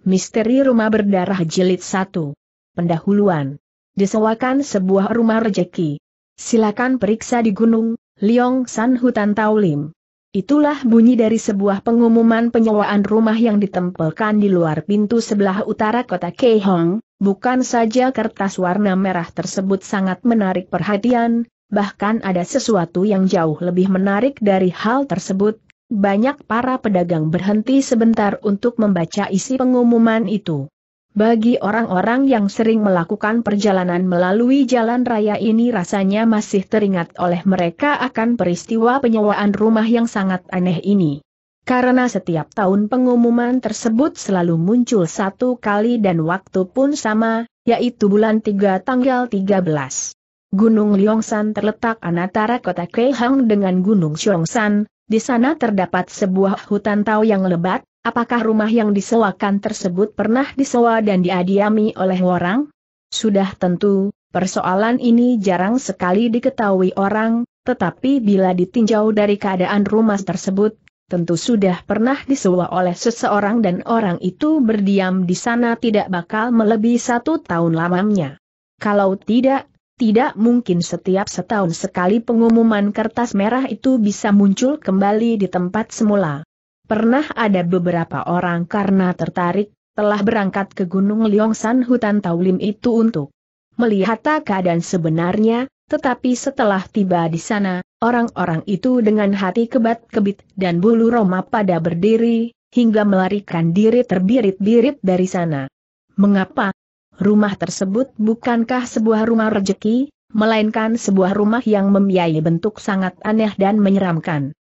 Misteri Rumah Berdarah Jilid 1 Pendahuluan Disewakan sebuah rumah rejeki Silakan periksa di gunung, Liong San Hutan Taulim Itulah bunyi dari sebuah pengumuman penyewaan rumah yang ditempelkan di luar pintu sebelah utara kota Keihong, bukan saja kertas warna merah tersebut sangat menarik perhatian, bahkan ada sesuatu yang jauh lebih menarik dari hal tersebut, banyak para pedagang berhenti sebentar untuk membaca isi pengumuman itu. Bagi orang-orang yang sering melakukan perjalanan melalui jalan raya ini rasanya masih teringat oleh mereka akan peristiwa penyewaan rumah yang sangat aneh ini. Karena setiap tahun pengumuman tersebut selalu muncul satu kali dan waktu pun sama, yaitu bulan 3 tanggal 13. Gunung Liongsan terletak antara kota Keihang dengan Gunung Xiongsan, di sana terdapat sebuah hutan tau yang lebat, apakah rumah yang disewakan tersebut pernah disewa dan diadiami oleh orang? Sudah tentu, persoalan ini jarang sekali diketahui orang, tetapi bila ditinjau dari keadaan rumah tersebut, tentu sudah pernah disewa oleh seseorang dan orang itu berdiam di sana tidak bakal melebihi satu tahun lamanya. Kalau tidak, tidak mungkin setiap setahun sekali pengumuman kertas merah itu bisa muncul kembali di tempat semula. Pernah ada beberapa orang karena tertarik, telah berangkat ke Gunung Liongsan hutan Taulim itu untuk melihat keadaan sebenarnya, tetapi setelah tiba di sana, orang-orang itu dengan hati kebat-kebit dan bulu roma pada berdiri, hingga melarikan diri terbirit-birit dari sana. Mengapa? rumah tersebut bukankah sebuah rumah rejeki, melainkan sebuah rumah yang membiayai bentuk sangat aneh dan menyeramkan.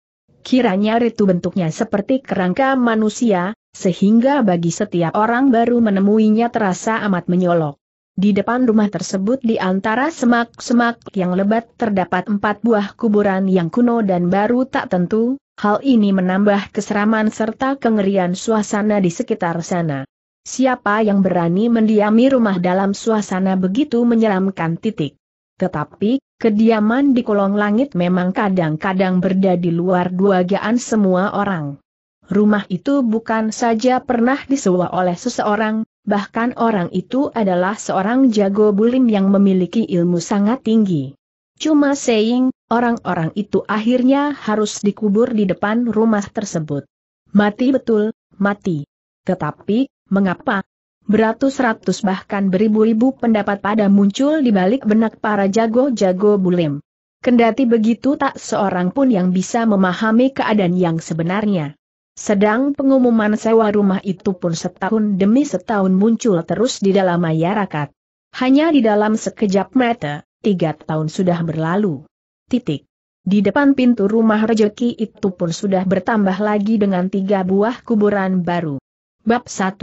Kiranya ritu bentuknya seperti kerangka manusia, sehingga bagi setiap orang baru menemuinya terasa amat menyolok. Di depan rumah tersebut di antara semak-semak yang lebat terdapat empat buah kuburan yang kuno dan baru tak tentu, hal ini menambah keseraman serta kengerian suasana di sekitar sana. Siapa yang berani mendiami rumah dalam suasana begitu menyeramkan titik. Tetapi, kediaman di kolong langit memang kadang-kadang berada di luar dugaan semua orang. Rumah itu bukan saja pernah disewa oleh seseorang, bahkan orang itu adalah seorang jago bulim yang memiliki ilmu sangat tinggi. Cuma saying, orang-orang itu akhirnya harus dikubur di depan rumah tersebut. Mati betul, mati. Tetapi, Mengapa? Beratus-ratus bahkan beribu-ribu pendapat pada muncul di balik benak para jago-jago bulim. Kendati begitu tak seorang pun yang bisa memahami keadaan yang sebenarnya. Sedang pengumuman sewa rumah itu pun setahun demi setahun muncul terus di dalam masyarakat. Hanya di dalam sekejap mata, tiga tahun sudah berlalu. Titik. Di depan pintu rumah rejeki itu pun sudah bertambah lagi dengan tiga buah kuburan baru. Bab 1.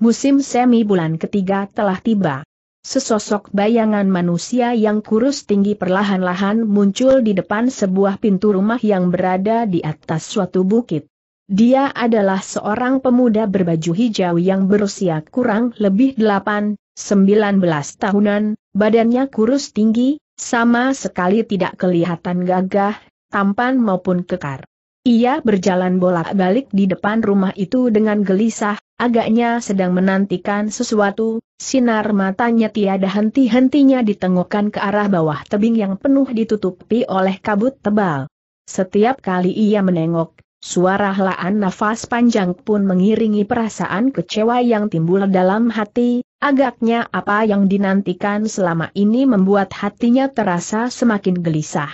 Musim semi bulan ketiga telah tiba. Sesosok bayangan manusia yang kurus tinggi perlahan-lahan muncul di depan sebuah pintu rumah yang berada di atas suatu bukit. Dia adalah seorang pemuda berbaju hijau yang berusia kurang lebih 8, 19 tahunan, badannya kurus tinggi, sama sekali tidak kelihatan gagah, tampan maupun kekar. Ia berjalan bolak-balik di depan rumah itu dengan gelisah, agaknya sedang menantikan sesuatu, sinar matanya tiada henti-hentinya ditengokkan ke arah bawah tebing yang penuh ditutupi oleh kabut tebal. Setiap kali ia menengok, suara helaan nafas panjang pun mengiringi perasaan kecewa yang timbul dalam hati, agaknya apa yang dinantikan selama ini membuat hatinya terasa semakin gelisah.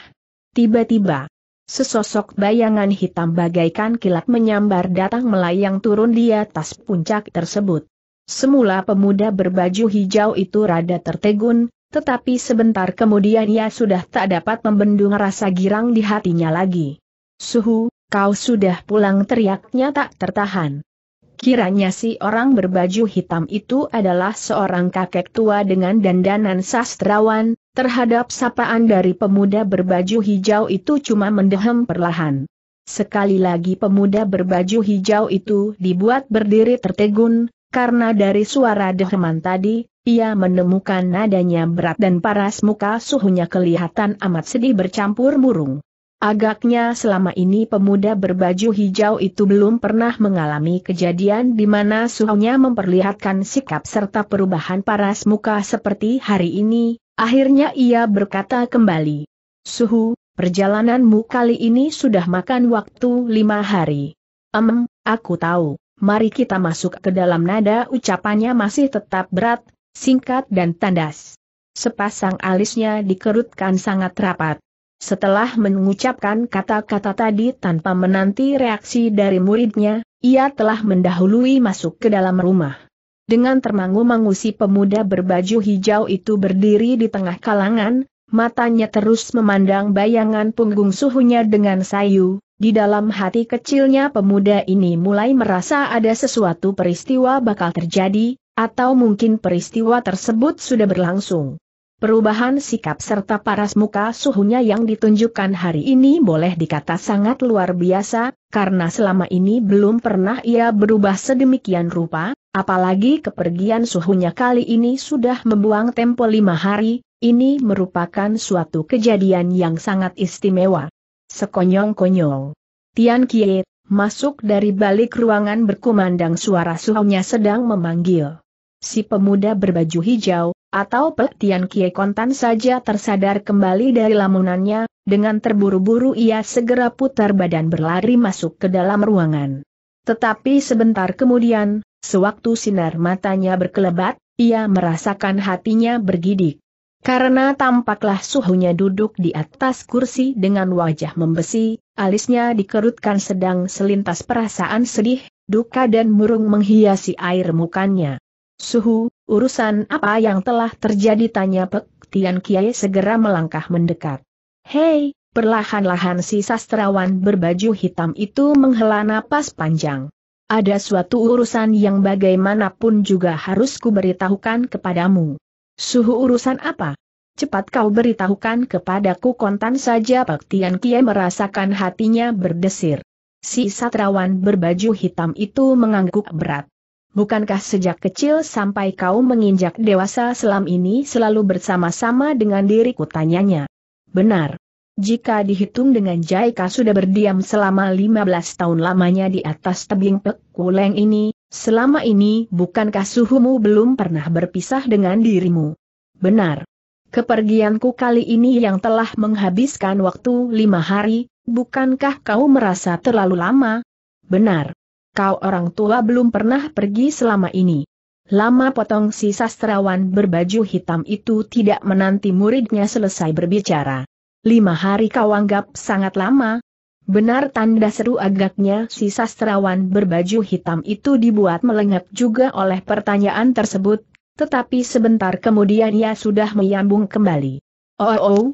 Tiba-tiba, Sesosok bayangan hitam bagaikan kilat menyambar datang melayang turun di atas puncak tersebut. Semula pemuda berbaju hijau itu rada tertegun, tetapi sebentar kemudian ia sudah tak dapat membendung rasa girang di hatinya lagi. Suhu, kau sudah pulang teriaknya tak tertahan. Kiranya si orang berbaju hitam itu adalah seorang kakek tua dengan dandanan sastrawan, Terhadap sapaan dari pemuda berbaju hijau itu cuma mendehem perlahan. Sekali lagi pemuda berbaju hijau itu dibuat berdiri tertegun, karena dari suara deheman tadi, ia menemukan nadanya berat dan paras muka suhunya kelihatan amat sedih bercampur murung. Agaknya selama ini pemuda berbaju hijau itu belum pernah mengalami kejadian di mana suhunya memperlihatkan sikap serta perubahan paras muka seperti hari ini, Akhirnya ia berkata kembali. Suhu, perjalananmu kali ini sudah makan waktu lima hari. Em, aku tahu, mari kita masuk ke dalam nada ucapannya masih tetap berat, singkat dan tandas. Sepasang alisnya dikerutkan sangat rapat. Setelah mengucapkan kata-kata tadi tanpa menanti reaksi dari muridnya, ia telah mendahului masuk ke dalam rumah. Dengan termangu-mangu si pemuda berbaju hijau itu berdiri di tengah kalangan, matanya terus memandang bayangan punggung suhunya dengan sayu, di dalam hati kecilnya pemuda ini mulai merasa ada sesuatu peristiwa bakal terjadi, atau mungkin peristiwa tersebut sudah berlangsung. Perubahan sikap serta paras muka suhunya yang ditunjukkan hari ini boleh dikata sangat luar biasa, karena selama ini belum pernah ia berubah sedemikian rupa, Apalagi kepergian suhunya kali ini sudah membuang tempo lima hari, ini merupakan suatu kejadian yang sangat istimewa. Sekonyong-konyong. Tian Kie, masuk dari balik ruangan berkumandang suara suhunya sedang memanggil. Si pemuda berbaju hijau, atau Pek Tian Kie kontan saja tersadar kembali dari lamunannya, dengan terburu-buru ia segera putar badan berlari masuk ke dalam ruangan. Tetapi sebentar kemudian, Sewaktu sinar matanya berkelebat, ia merasakan hatinya bergidik. Karena tampaklah suhunya duduk di atas kursi dengan wajah membesi, alisnya dikerutkan sedang selintas perasaan sedih, duka dan murung menghiasi air mukanya. Suhu, urusan apa yang telah terjadi tanya Pek Tian Kiai segera melangkah mendekat. Hei, perlahan-lahan si sastrawan berbaju hitam itu menghela napas panjang. Ada suatu urusan yang bagaimanapun juga harus kuberitahukan kepadamu. Suhu urusan apa? Cepat kau beritahukan kepadaku kontan saja Pak Tian Kie merasakan hatinya berdesir. Si satrawan berbaju hitam itu mengangguk berat. Bukankah sejak kecil sampai kau menginjak dewasa selam ini selalu bersama-sama dengan diriku tanyanya? Benar. Jika dihitung dengan Jaika sudah berdiam selama 15 tahun lamanya di atas tebing pekuleng ini, selama ini bukankah suhumu belum pernah berpisah dengan dirimu? Benar. Kepergianku kali ini yang telah menghabiskan waktu lima hari, bukankah kau merasa terlalu lama? Benar. Kau orang tua belum pernah pergi selama ini. Lama potong si sastrawan berbaju hitam itu tidak menanti muridnya selesai berbicara lima hari kau anggap sangat lama. Benar tanda seru agaknya si sastrawan berbaju hitam itu dibuat melengap juga oleh pertanyaan tersebut, tetapi sebentar kemudian ia sudah menyambung kembali. Oh, oh, oh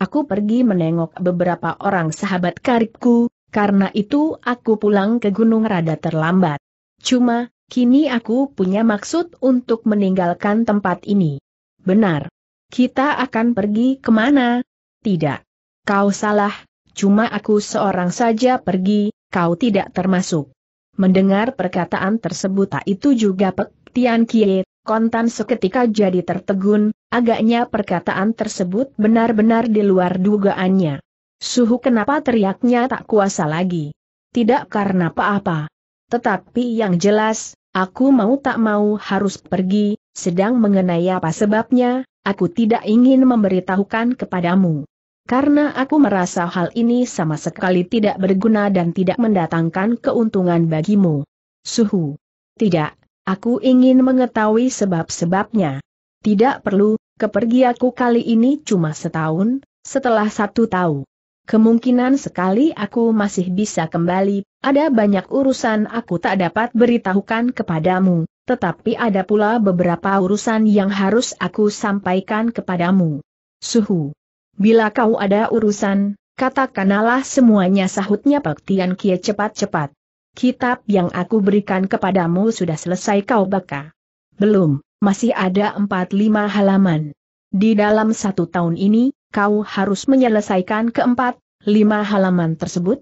aku pergi menengok beberapa orang sahabat karibku, karena itu aku pulang ke Gunung Rada terlambat. Cuma, kini aku punya maksud untuk meninggalkan tempat ini. Benar. Kita akan pergi kemana? Tidak. Kau salah, cuma aku seorang saja pergi, kau tidak termasuk. Mendengar perkataan tersebut tak itu juga Pek Tian Kie, kontan seketika jadi tertegun, agaknya perkataan tersebut benar-benar di luar dugaannya. Suhu kenapa teriaknya tak kuasa lagi. Tidak karena apa-apa. Tetapi yang jelas, aku mau tak mau harus pergi, sedang mengenai apa sebabnya, aku tidak ingin memberitahukan kepadamu karena aku merasa hal ini sama sekali tidak berguna dan tidak mendatangkan keuntungan bagimu. Suhu. Tidak, aku ingin mengetahui sebab-sebabnya. Tidak perlu, kepergiaku kali ini cuma setahun, setelah satu tahun, Kemungkinan sekali aku masih bisa kembali, ada banyak urusan aku tak dapat beritahukan kepadamu, tetapi ada pula beberapa urusan yang harus aku sampaikan kepadamu. Suhu. Bila kau ada urusan, katakanlah semuanya sahutnya Pak Tian Kie cepat-cepat. Kitab yang aku berikan kepadamu sudah selesai kau baca. Belum, masih ada empat lima halaman. Di dalam satu tahun ini, kau harus menyelesaikan keempat, lima halaman tersebut.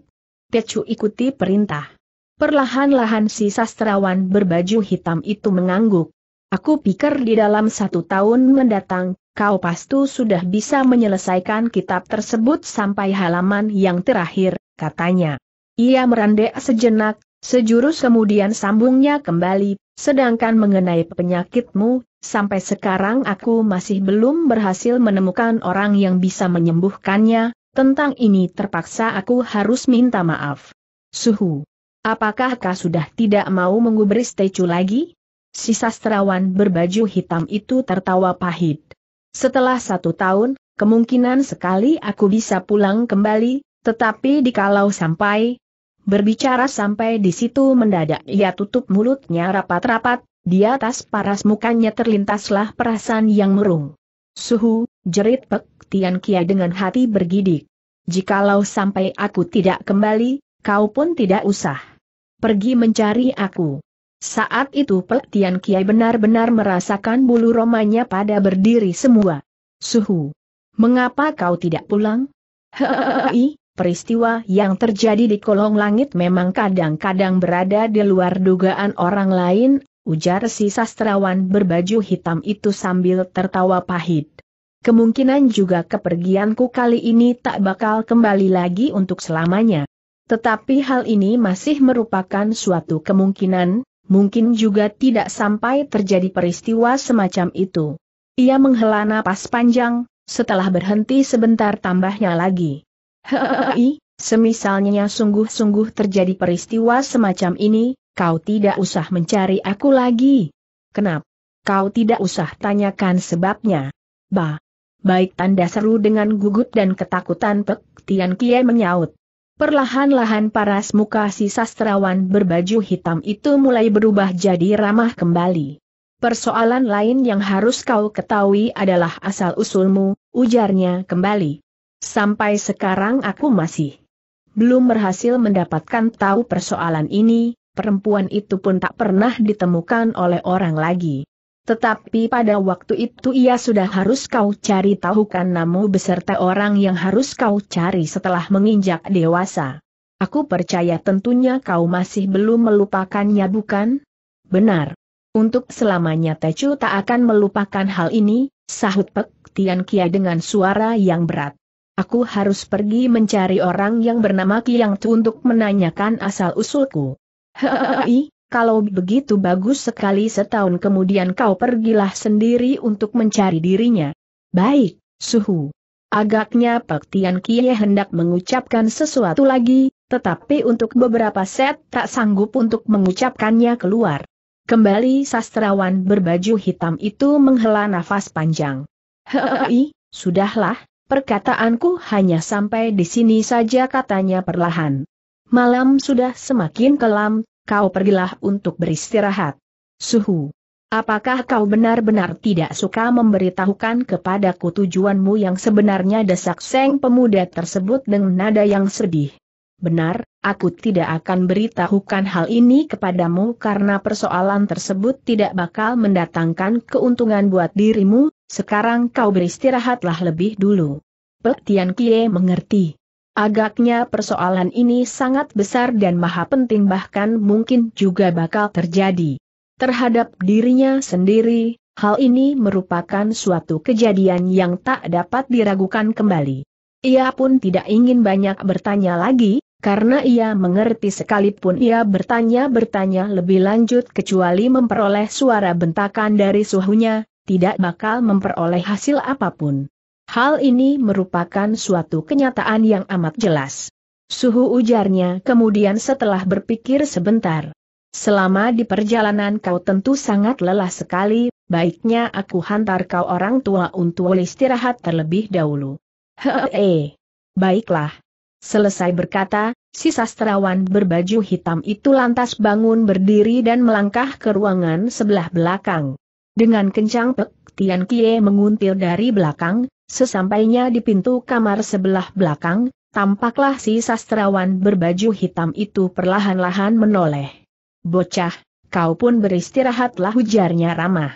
Tecu ikuti perintah. Perlahan-lahan si sastrawan berbaju hitam itu mengangguk. Aku pikir di dalam satu tahun mendatang, kau pastu sudah bisa menyelesaikan kitab tersebut sampai halaman yang terakhir, katanya. Ia merendek sejenak, sejurus kemudian sambungnya kembali, sedangkan mengenai penyakitmu, sampai sekarang aku masih belum berhasil menemukan orang yang bisa menyembuhkannya, tentang ini terpaksa aku harus minta maaf. Suhu. Apakah kau sudah tidak mau mengubris tecu lagi? Si sastrawan berbaju hitam itu tertawa pahit. Setelah satu tahun, kemungkinan sekali aku bisa pulang kembali, tetapi dikalau sampai berbicara sampai di situ mendadak ia tutup mulutnya rapat-rapat, di atas paras mukanya terlintaslah perasaan yang merung. Suhu, jerit Pek Tian Kia dengan hati bergidik. Jikalau sampai aku tidak kembali, kau pun tidak usah pergi mencari aku. Saat itu Peltian Kiai benar-benar merasakan bulu romanya pada berdiri semua. Suhu. Mengapa kau tidak pulang? Hei, peristiwa yang terjadi di kolong langit memang kadang-kadang berada di luar dugaan orang lain, ujar si sastrawan berbaju hitam itu sambil tertawa pahit. Kemungkinan juga kepergianku kali ini tak bakal kembali lagi untuk selamanya. Tetapi hal ini masih merupakan suatu kemungkinan, mungkin juga tidak sampai terjadi peristiwa semacam itu. Ia menghela napas panjang, setelah berhenti sebentar tambahnya lagi. Hei, semisalnya sungguh-sungguh terjadi peristiwa semacam ini, kau tidak usah mencari aku lagi. Kenapa? Kau tidak usah tanyakan sebabnya. Ba. Baik tanda seru dengan gugut dan ketakutan Pek Tian Kie menyaut. Perlahan-lahan paras muka si sastrawan berbaju hitam itu mulai berubah jadi ramah kembali. Persoalan lain yang harus kau ketahui adalah asal-usulmu, ujarnya kembali. Sampai sekarang aku masih belum berhasil mendapatkan tahu persoalan ini, perempuan itu pun tak pernah ditemukan oleh orang lagi. Tetapi pada waktu itu ia sudah harus kau cari tahu namu beserta orang yang harus kau cari setelah menginjak dewasa. Aku percaya tentunya kau masih belum melupakannya bukan? Benar. Untuk selamanya Tecu tak akan melupakan hal ini, sahut Pek Tian Kia dengan suara yang berat. Aku harus pergi mencari orang yang bernama Kiang Tu untuk menanyakan asal-usulku. Hei, kalau begitu bagus sekali setahun kemudian kau pergilah sendiri untuk mencari dirinya. Baik, suhu. Agaknya Pak Tian Kie hendak mengucapkan sesuatu lagi, tetapi untuk beberapa set tak sanggup untuk mengucapkannya keluar. Kembali sastrawan berbaju hitam itu menghela nafas panjang. Hei, sudahlah, perkataanku hanya sampai di sini saja katanya perlahan. Malam sudah semakin kelam, kau pergilah untuk beristirahat. Suhu. Apakah kau benar-benar tidak suka memberitahukan kepadaku tujuanmu yang sebenarnya desak seng pemuda tersebut dengan nada yang sedih? Benar, aku tidak akan beritahukan hal ini kepadamu karena persoalan tersebut tidak bakal mendatangkan keuntungan buat dirimu, sekarang kau beristirahatlah lebih dulu. Pek Tian Kie mengerti. Agaknya persoalan ini sangat besar dan maha penting bahkan mungkin juga bakal terjadi. Terhadap dirinya sendiri, hal ini merupakan suatu kejadian yang tak dapat diragukan kembali. Ia pun tidak ingin banyak bertanya lagi, karena ia mengerti sekalipun ia bertanya-bertanya lebih lanjut kecuali memperoleh suara bentakan dari suhunya, tidak bakal memperoleh hasil apapun. Hal ini merupakan suatu kenyataan yang amat jelas. Suhu ujarnya kemudian setelah berpikir sebentar. Selama di perjalanan kau tentu sangat lelah sekali, baiknya aku hantar kau orang tua untuk istirahat terlebih dahulu. Hehehe. Baiklah. Selesai berkata, si sastrawan berbaju hitam itu lantas bangun berdiri dan melangkah ke ruangan sebelah belakang. Dengan kencang Pek Tian Kie menguntil dari belakang, Sesampainya di pintu kamar sebelah belakang, tampaklah si sastrawan berbaju hitam itu perlahan-lahan menoleh. Bocah, kau pun beristirahatlah ujarnya ramah.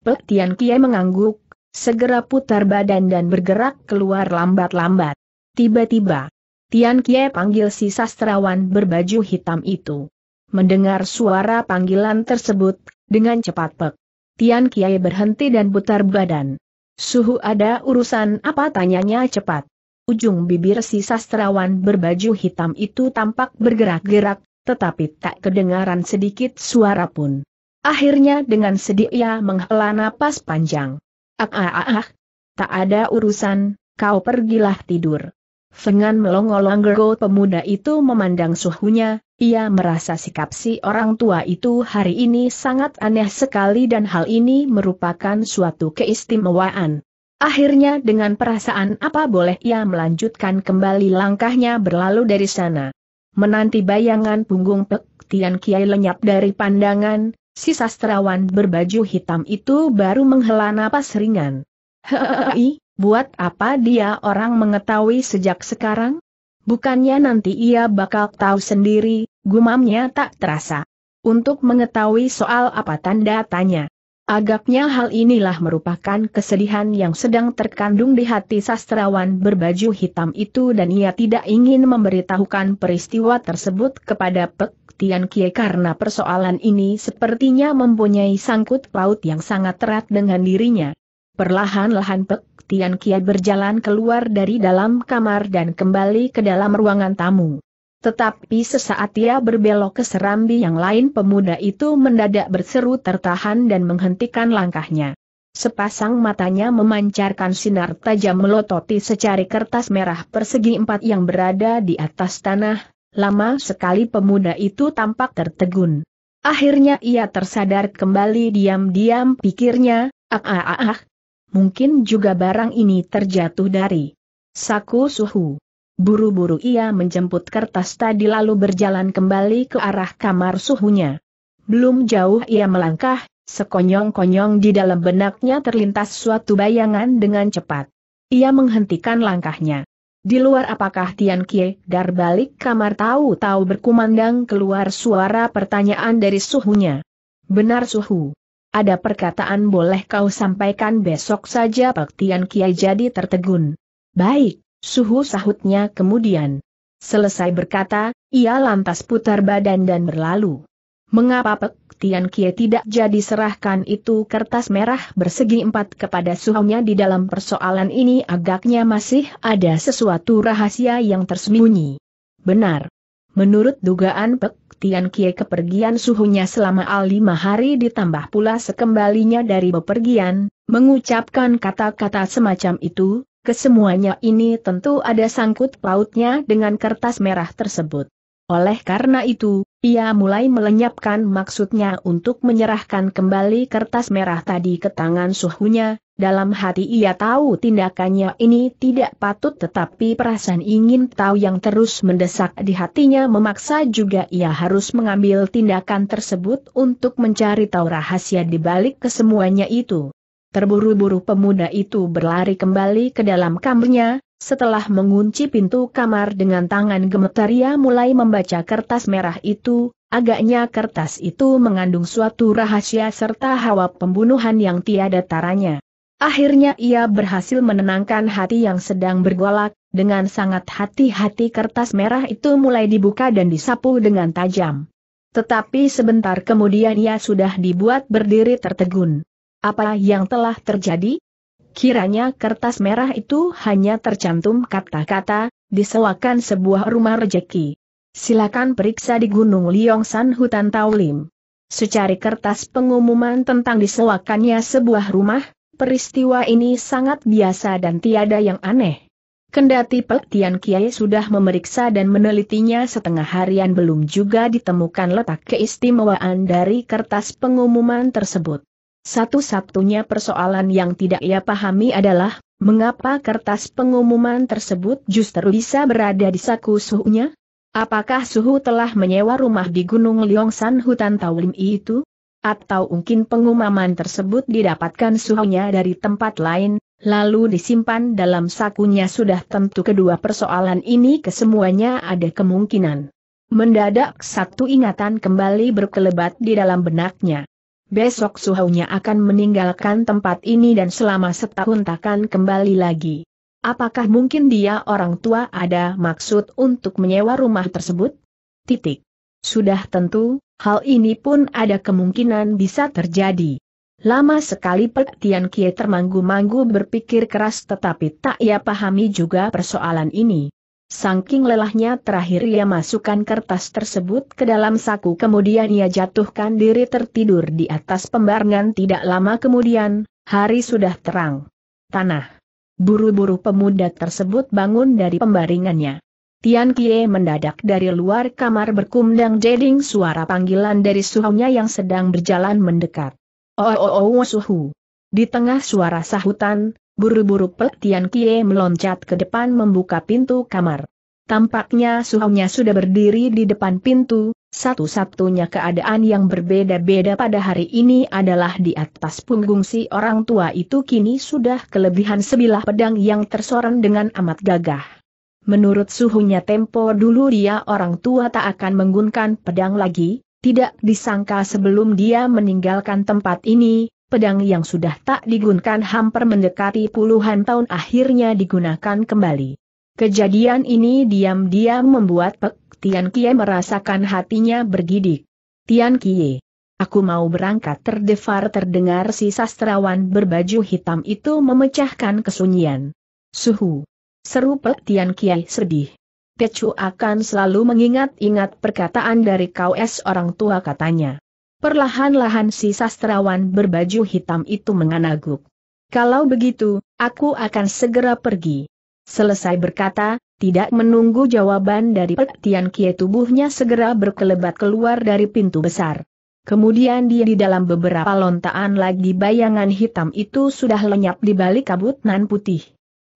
Pek Tian Kie mengangguk, segera putar badan dan bergerak keluar lambat-lambat. Tiba-tiba, Tian Kie panggil si sastrawan berbaju hitam itu. Mendengar suara panggilan tersebut, dengan cepat Pek. Tian Kie berhenti dan putar badan. Suhu ada urusan apa tanyanya cepat. Ujung bibir si sastrawan berbaju hitam itu tampak bergerak-gerak, tetapi tak kedengaran sedikit suara pun. Akhirnya dengan sedih ia menghela napas panjang. Ah ah ah ah, tak ada urusan, kau pergilah tidur. Fengan melongo-longgo pemuda itu memandang suhunya, ia merasa sikap si orang tua itu hari ini sangat aneh sekali dan hal ini merupakan suatu keistimewaan. Akhirnya dengan perasaan apa boleh ia melanjutkan kembali langkahnya berlalu dari sana. Menanti bayangan punggung Pek Kiai lenyap dari pandangan, si sastrawan berbaju hitam itu baru menghela napas ringan. Hei, buat apa dia orang mengetahui sejak sekarang? Bukannya nanti ia bakal tahu sendiri, gumamnya tak terasa. Untuk mengetahui soal apa tanda tanya. Agaknya hal inilah merupakan kesedihan yang sedang terkandung di hati sastrawan berbaju hitam itu dan ia tidak ingin memberitahukan peristiwa tersebut kepada Pek Tian Kie karena persoalan ini sepertinya mempunyai sangkut paut yang sangat erat dengan dirinya. Perlahan-lahan Pek Tian Kia berjalan keluar dari dalam kamar dan kembali ke dalam ruangan tamu. Tetapi sesaat ia berbelok ke serambi yang lain pemuda itu mendadak berseru tertahan dan menghentikan langkahnya. Sepasang matanya memancarkan sinar tajam melototi secari kertas merah persegi empat yang berada di atas tanah, lama sekali pemuda itu tampak tertegun. Akhirnya ia tersadar kembali diam-diam pikirnya, ah ah ah, ah. Mungkin juga barang ini terjatuh dari saku suhu. Buru-buru ia menjemput kertas tadi lalu berjalan kembali ke arah kamar suhunya. Belum jauh ia melangkah, sekonyong-konyong di dalam benaknya terlintas suatu bayangan dengan cepat. Ia menghentikan langkahnya. Di luar apakah Tian Kie dar balik kamar tahu-tahu berkumandang keluar suara pertanyaan dari suhunya. Benar suhu. Ada perkataan boleh kau sampaikan besok saja Tian Kiai jadi tertegun. Baik, suhu sahutnya kemudian. Selesai berkata, ia lantas putar badan dan berlalu. Mengapa Pektian Kiai tidak jadi serahkan itu kertas merah bersegi empat kepada suhunya di dalam persoalan ini agaknya masih ada sesuatu rahasia yang tersembunyi. Benar. Menurut dugaan Pek Tian Kie kepergian suhunya selama lima hari ditambah pula sekembalinya dari bepergian, mengucapkan kata-kata semacam itu, kesemuanya ini tentu ada sangkut pautnya dengan kertas merah tersebut. Oleh karena itu, ia mulai melenyapkan maksudnya untuk menyerahkan kembali kertas merah tadi ke tangan suhunya, dalam hati ia tahu tindakannya ini tidak patut tetapi perasaan ingin tahu yang terus mendesak di hatinya memaksa juga ia harus mengambil tindakan tersebut untuk mencari tahu rahasia di balik kesemuanya itu. Terburu-buru pemuda itu berlari kembali ke dalam kamarnya, setelah mengunci pintu kamar dengan tangan gemetar ia mulai membaca kertas merah itu, agaknya kertas itu mengandung suatu rahasia serta hawa pembunuhan yang tiada taranya. Akhirnya ia berhasil menenangkan hati yang sedang bergolak, dengan sangat hati-hati kertas merah itu mulai dibuka dan disapu dengan tajam. Tetapi sebentar kemudian ia sudah dibuat berdiri tertegun. Apa yang telah terjadi? Kiranya kertas merah itu hanya tercantum kata-kata, disewakan sebuah rumah rejeki. Silakan periksa di Gunung Liongsan Hutan Taulim. Secari kertas pengumuman tentang disewakannya sebuah rumah, peristiwa ini sangat biasa dan tiada yang aneh. Kendati Pek Tian Kiai sudah memeriksa dan menelitinya setengah harian belum juga ditemukan letak keistimewaan dari kertas pengumuman tersebut. Satu-satunya persoalan yang tidak ia pahami adalah, mengapa kertas pengumuman tersebut justru bisa berada di saku suhunya? Apakah suhu telah menyewa rumah di Gunung Liongsan hutan Taulim itu? Atau mungkin pengumuman tersebut didapatkan suhunya dari tempat lain, lalu disimpan dalam sakunya sudah tentu kedua persoalan ini kesemuanya ada kemungkinan. Mendadak satu ingatan kembali berkelebat di dalam benaknya besok suhunya akan meninggalkan tempat ini dan selama setahun takkan kembali lagi. Apakah mungkin dia orang tua ada maksud untuk menyewa rumah tersebut? Titik. Sudah tentu, hal ini pun ada kemungkinan bisa terjadi. Lama sekali Pek Tian Kie termanggu-manggu berpikir keras tetapi tak ia pahami juga persoalan ini. Sangking lelahnya terakhir ia masukkan kertas tersebut ke dalam saku kemudian ia jatuhkan diri tertidur di atas pembaringan tidak lama kemudian, hari sudah terang. Tanah. Buru-buru pemuda tersebut bangun dari pembaringannya. Tian Kie mendadak dari luar kamar berkumandang jeding suara panggilan dari suhunya yang sedang berjalan mendekat. oh oh, oh, oh suhu. Di tengah suara sahutan, Buru-buru Pek Tian Kie meloncat ke depan membuka pintu kamar. Tampaknya suhunya sudah berdiri di depan pintu, satu-satunya keadaan yang berbeda-beda pada hari ini adalah di atas punggung si orang tua itu kini sudah kelebihan sebilah pedang yang tersorong dengan amat gagah. Menurut suhunya tempo dulu dia orang tua tak akan menggunakan pedang lagi, tidak disangka sebelum dia meninggalkan tempat ini, pedang yang sudah tak digunakan hampir mendekati puluhan tahun akhirnya digunakan kembali. Kejadian ini diam-diam membuat Pek Tian Kie merasakan hatinya bergidik. Tian Kie, aku mau berangkat terdevar terdengar si sastrawan berbaju hitam itu memecahkan kesunyian. Suhu. Seru Pek Tian Kie sedih. Pecu akan selalu mengingat-ingat perkataan dari kau es orang tua katanya. Perlahan-lahan si sastrawan berbaju hitam itu menganaguk. Kalau begitu, aku akan segera pergi. Selesai berkata, tidak menunggu jawaban dari Petian Tian Kie tubuhnya segera berkelebat keluar dari pintu besar. Kemudian dia di dalam beberapa lontaan lagi bayangan hitam itu sudah lenyap di balik kabut nan putih.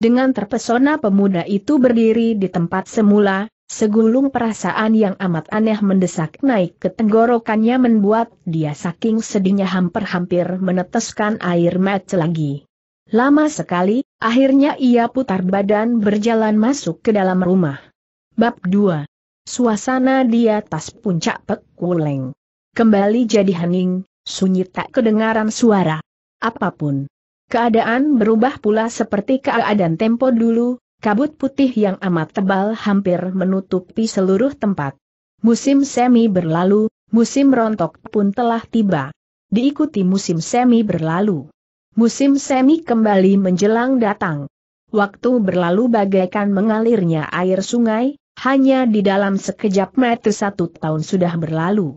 Dengan terpesona pemuda itu berdiri di tempat semula, Segulung perasaan yang amat aneh mendesak naik ke tenggorokannya membuat dia saking sedihnya hampir-hampir meneteskan air mata lagi. Lama sekali, akhirnya ia putar badan berjalan masuk ke dalam rumah. Bab 2. Suasana di atas puncak Pekuleng. Kembali jadi hening, sunyi tak kedengaran suara. Apapun. Keadaan berubah pula seperti keadaan tempo dulu, Kabut putih yang amat tebal hampir menutupi seluruh tempat. Musim semi berlalu, musim rontok pun telah tiba. Diikuti musim semi berlalu. Musim semi kembali menjelang datang. Waktu berlalu bagaikan mengalirnya air sungai, hanya di dalam sekejap mata satu tahun sudah berlalu.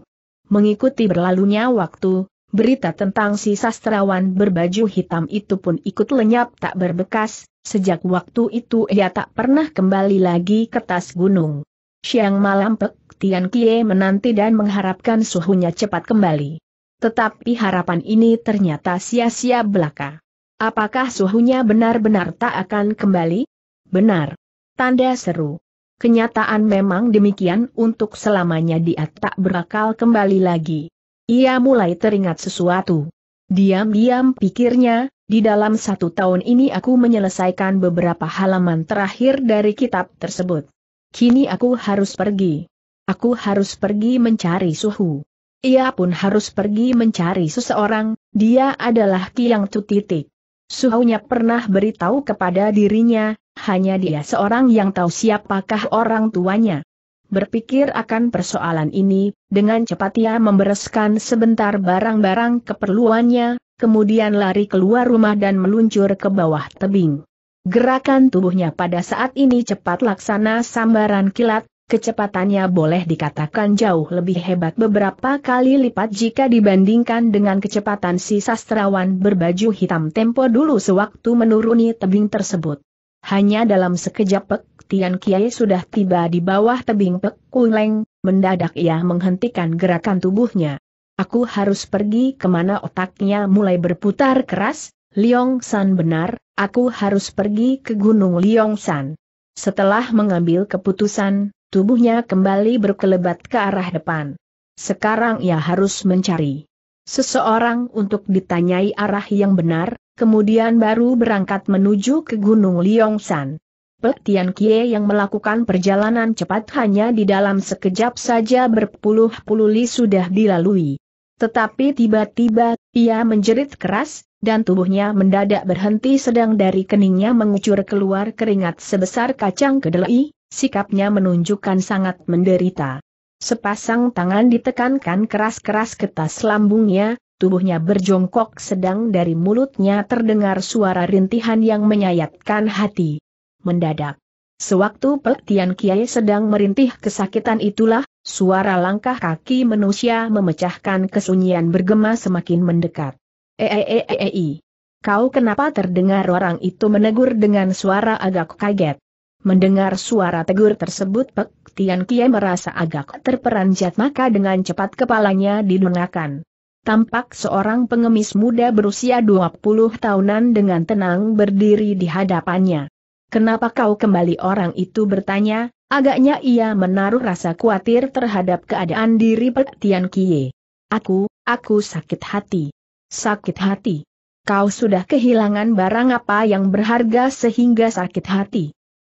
Mengikuti berlalunya waktu, berita tentang si sastrawan berbaju hitam itu pun ikut lenyap tak berbekas, Sejak waktu itu ia tak pernah kembali lagi ke tas gunung. Siang malam Pek Tian Kie menanti dan mengharapkan suhunya cepat kembali. Tetapi harapan ini ternyata sia-sia belaka. Apakah suhunya benar-benar tak akan kembali? Benar. Tanda seru. Kenyataan memang demikian untuk selamanya dia tak berakal kembali lagi. Ia mulai teringat sesuatu. Diam-diam pikirnya, di dalam satu tahun ini aku menyelesaikan beberapa halaman terakhir dari kitab tersebut. Kini aku harus pergi. Aku harus pergi mencari suhu. Ia pun harus pergi mencari seseorang, dia adalah Kiang Tu titik. Suhunya pernah beritahu kepada dirinya, hanya dia seorang yang tahu siapakah orang tuanya. Berpikir akan persoalan ini, dengan cepat ia membereskan sebentar barang-barang keperluannya, kemudian lari keluar rumah dan meluncur ke bawah tebing. Gerakan tubuhnya pada saat ini cepat laksana sambaran kilat, kecepatannya boleh dikatakan jauh lebih hebat beberapa kali lipat jika dibandingkan dengan kecepatan si sastrawan berbaju hitam tempo dulu sewaktu menuruni tebing tersebut. Hanya dalam sekejap Pek Tian Kiai sudah tiba di bawah tebing Pek Kuleng, mendadak ia menghentikan gerakan tubuhnya. Aku harus pergi kemana otaknya mulai berputar keras, Liong San benar, aku harus pergi ke Gunung Liong San. Setelah mengambil keputusan, tubuhnya kembali berkelebat ke arah depan. Sekarang ia harus mencari seseorang untuk ditanyai arah yang benar, kemudian baru berangkat menuju ke Gunung Liong San. Petian Kie yang melakukan perjalanan cepat hanya di dalam sekejap saja berpuluh-puluh li sudah dilalui. Tetapi tiba-tiba, ia menjerit keras, dan tubuhnya mendadak berhenti sedang dari keningnya mengucur keluar keringat sebesar kacang kedelai, sikapnya menunjukkan sangat menderita. Sepasang tangan ditekankan keras-keras ke tas lambungnya, tubuhnya berjongkok sedang dari mulutnya terdengar suara rintihan yang menyayatkan hati mendadak. Sewaktu Petian Kiai sedang merintih kesakitan itulah, suara langkah kaki manusia memecahkan kesunyian bergema semakin mendekat. ei. Eh, eh, eh, kau kenapa terdengar orang itu menegur dengan suara agak kaget. Mendengar suara tegur tersebut Pek Tian Kiai merasa agak terperanjat maka dengan cepat kepalanya didengarkan. Tampak seorang pengemis muda berusia 20 tahunan dengan tenang berdiri di hadapannya. Kenapa kau kembali orang itu bertanya, agaknya ia menaruh rasa khawatir terhadap keadaan diri Pek Tian Kie. Aku, aku sakit hati. Sakit hati. Kau sudah kehilangan barang apa yang berharga sehingga sakit hati.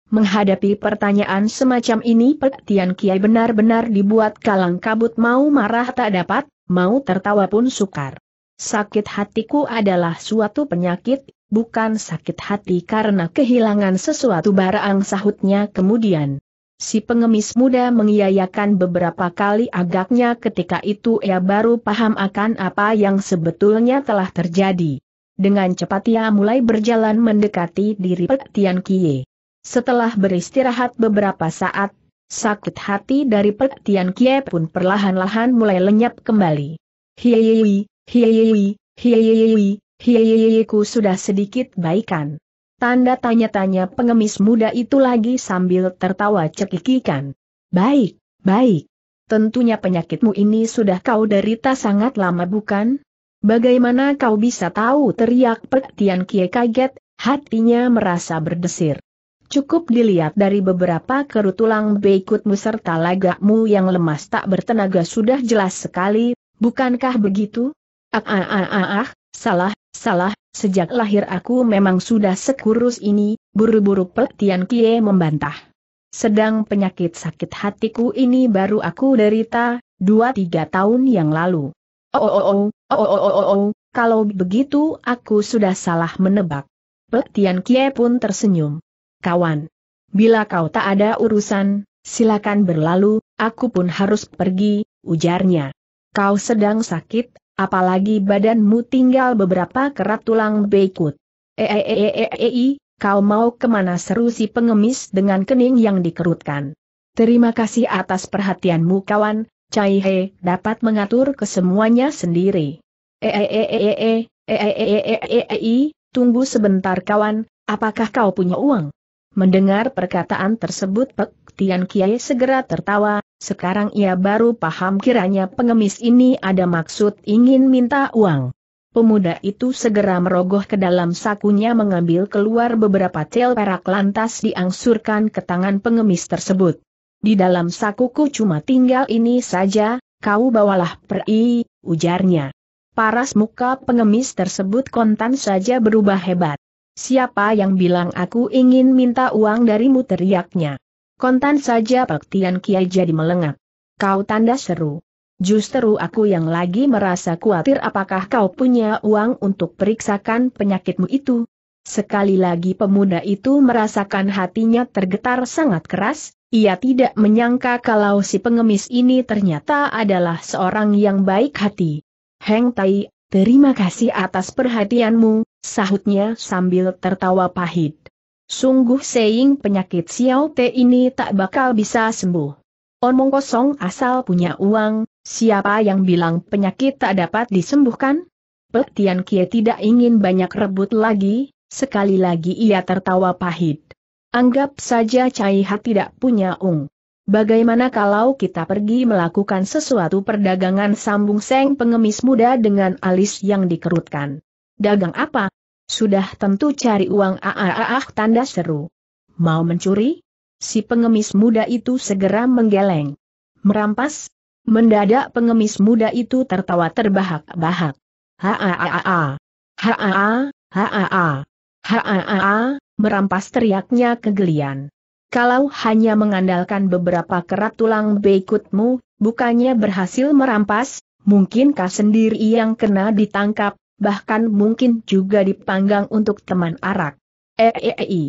Menghadapi pertanyaan semacam ini Pek Tian Kie benar-benar dibuat kalang kabut mau marah tak dapat, mau tertawa pun sukar. Sakit hatiku adalah suatu penyakit bukan sakit hati karena kehilangan sesuatu barang sahutnya kemudian. Si pengemis muda mengiyakan beberapa kali agaknya ketika itu ia baru paham akan apa yang sebetulnya telah terjadi. Dengan cepat ia mulai berjalan mendekati diri Pek Tian Kie. Setelah beristirahat beberapa saat, sakit hati dari Pek Tian Kie pun perlahan-lahan mulai lenyap kembali. Hiyeyewi, Hiyiyiku sudah sedikit baikan. Tanda tanya-tanya pengemis muda itu lagi sambil tertawa cekikikan. Baik, baik. Tentunya penyakitmu ini sudah kau derita sangat lama bukan? Bagaimana kau bisa tahu teriak Pek Tian Kie kaget, hatinya merasa berdesir. Cukup dilihat dari beberapa kerut tulang beikutmu serta lagakmu yang lemas tak bertenaga sudah jelas sekali, bukankah begitu? ah ah ah, ah, ah salah, Salah, sejak lahir aku memang sudah sekurus ini, buru-buru Petian Kie membantah. Sedang penyakit sakit hatiku ini baru aku derita, dua tiga tahun yang lalu. Oh oh oh oh, oh oh oh oh oh, kalau begitu aku sudah salah menebak. Petian Kie pun tersenyum. Kawan, bila kau tak ada urusan, silakan berlalu, aku pun harus pergi, ujarnya. Kau sedang sakit, Apalagi badanmu tinggal beberapa kerat tulang beikut. Eeeeeei, kau mau kemana seru si pengemis dengan kening yang dikerutkan. Terima kasih atas perhatianmu kawan, Cai He dapat mengatur kesemuanya sendiri. eeeeeei, tunggu sebentar kawan, apakah kau punya uang? Mendengar perkataan tersebut Pek Tian Kiai segera tertawa, sekarang ia baru paham kiranya pengemis ini ada maksud ingin minta uang. Pemuda itu segera merogoh ke dalam sakunya mengambil keluar beberapa cel perak lantas diangsurkan ke tangan pengemis tersebut. Di dalam sakuku cuma tinggal ini saja, kau bawalah peri, ujarnya. Paras muka pengemis tersebut kontan saja berubah hebat. Siapa yang bilang aku ingin minta uang darimu teriaknya. Kontan saja Paktian Kiai jadi melengak. Kau tanda seru. Justru aku yang lagi merasa khawatir apakah kau punya uang untuk periksakan penyakitmu itu. Sekali lagi pemuda itu merasakan hatinya tergetar sangat keras, ia tidak menyangka kalau si pengemis ini ternyata adalah seorang yang baik hati. Heng Tai, terima kasih atas perhatianmu, sahutnya sambil tertawa pahit. Sungguh seing penyakit Xiao Te ini tak bakal bisa sembuh. Omong kosong asal punya uang, siapa yang bilang penyakit tak dapat disembuhkan? Petian Kie tidak ingin banyak rebut lagi, sekali lagi ia tertawa pahit. Anggap saja Cai Ha tidak punya ung. Bagaimana kalau kita pergi melakukan sesuatu perdagangan sambung seng pengemis muda dengan alis yang dikerutkan? Dagang apa? Sudah tentu cari uang aah tanda seru. Mau mencuri? Si pengemis muda itu segera menggeleng. Merampas? Mendadak pengemis muda itu tertawa terbahak-bahak. Haa, haa, haa, haa, merampas teriaknya kegelian. Kalau hanya mengandalkan beberapa kerat tulang beikutmu, bukannya berhasil merampas, mungkinkah sendiri yang kena ditangkap, bahkan mungkin juga dipanggang untuk teman arak. Eeei. Eh, eh, eh,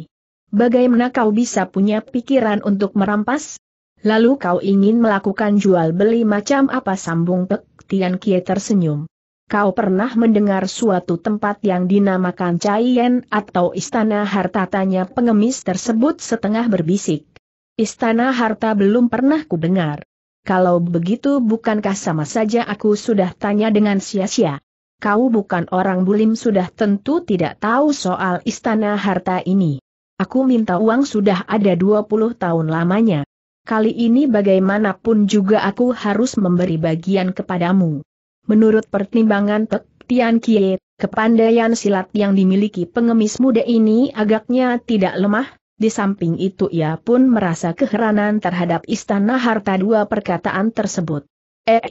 Bagaimana kau bisa punya pikiran untuk merampas? Lalu kau ingin melakukan jual beli macam apa sambung Pek Tian Kie tersenyum. Kau pernah mendengar suatu tempat yang dinamakan Caien atau Istana Harta tanya pengemis tersebut setengah berbisik. Istana Harta belum pernah ku dengar. Kalau begitu bukankah sama saja aku sudah tanya dengan sia-sia? kau bukan orang bulim sudah tentu tidak tahu soal istana harta ini. Aku minta uang sudah ada 20 tahun lamanya. Kali ini bagaimanapun juga aku harus memberi bagian kepadamu. Menurut pertimbangan Pek Tian Kie, kepandaian silat yang dimiliki pengemis muda ini agaknya tidak lemah, di samping itu ia pun merasa keheranan terhadap istana harta dua perkataan tersebut. -e.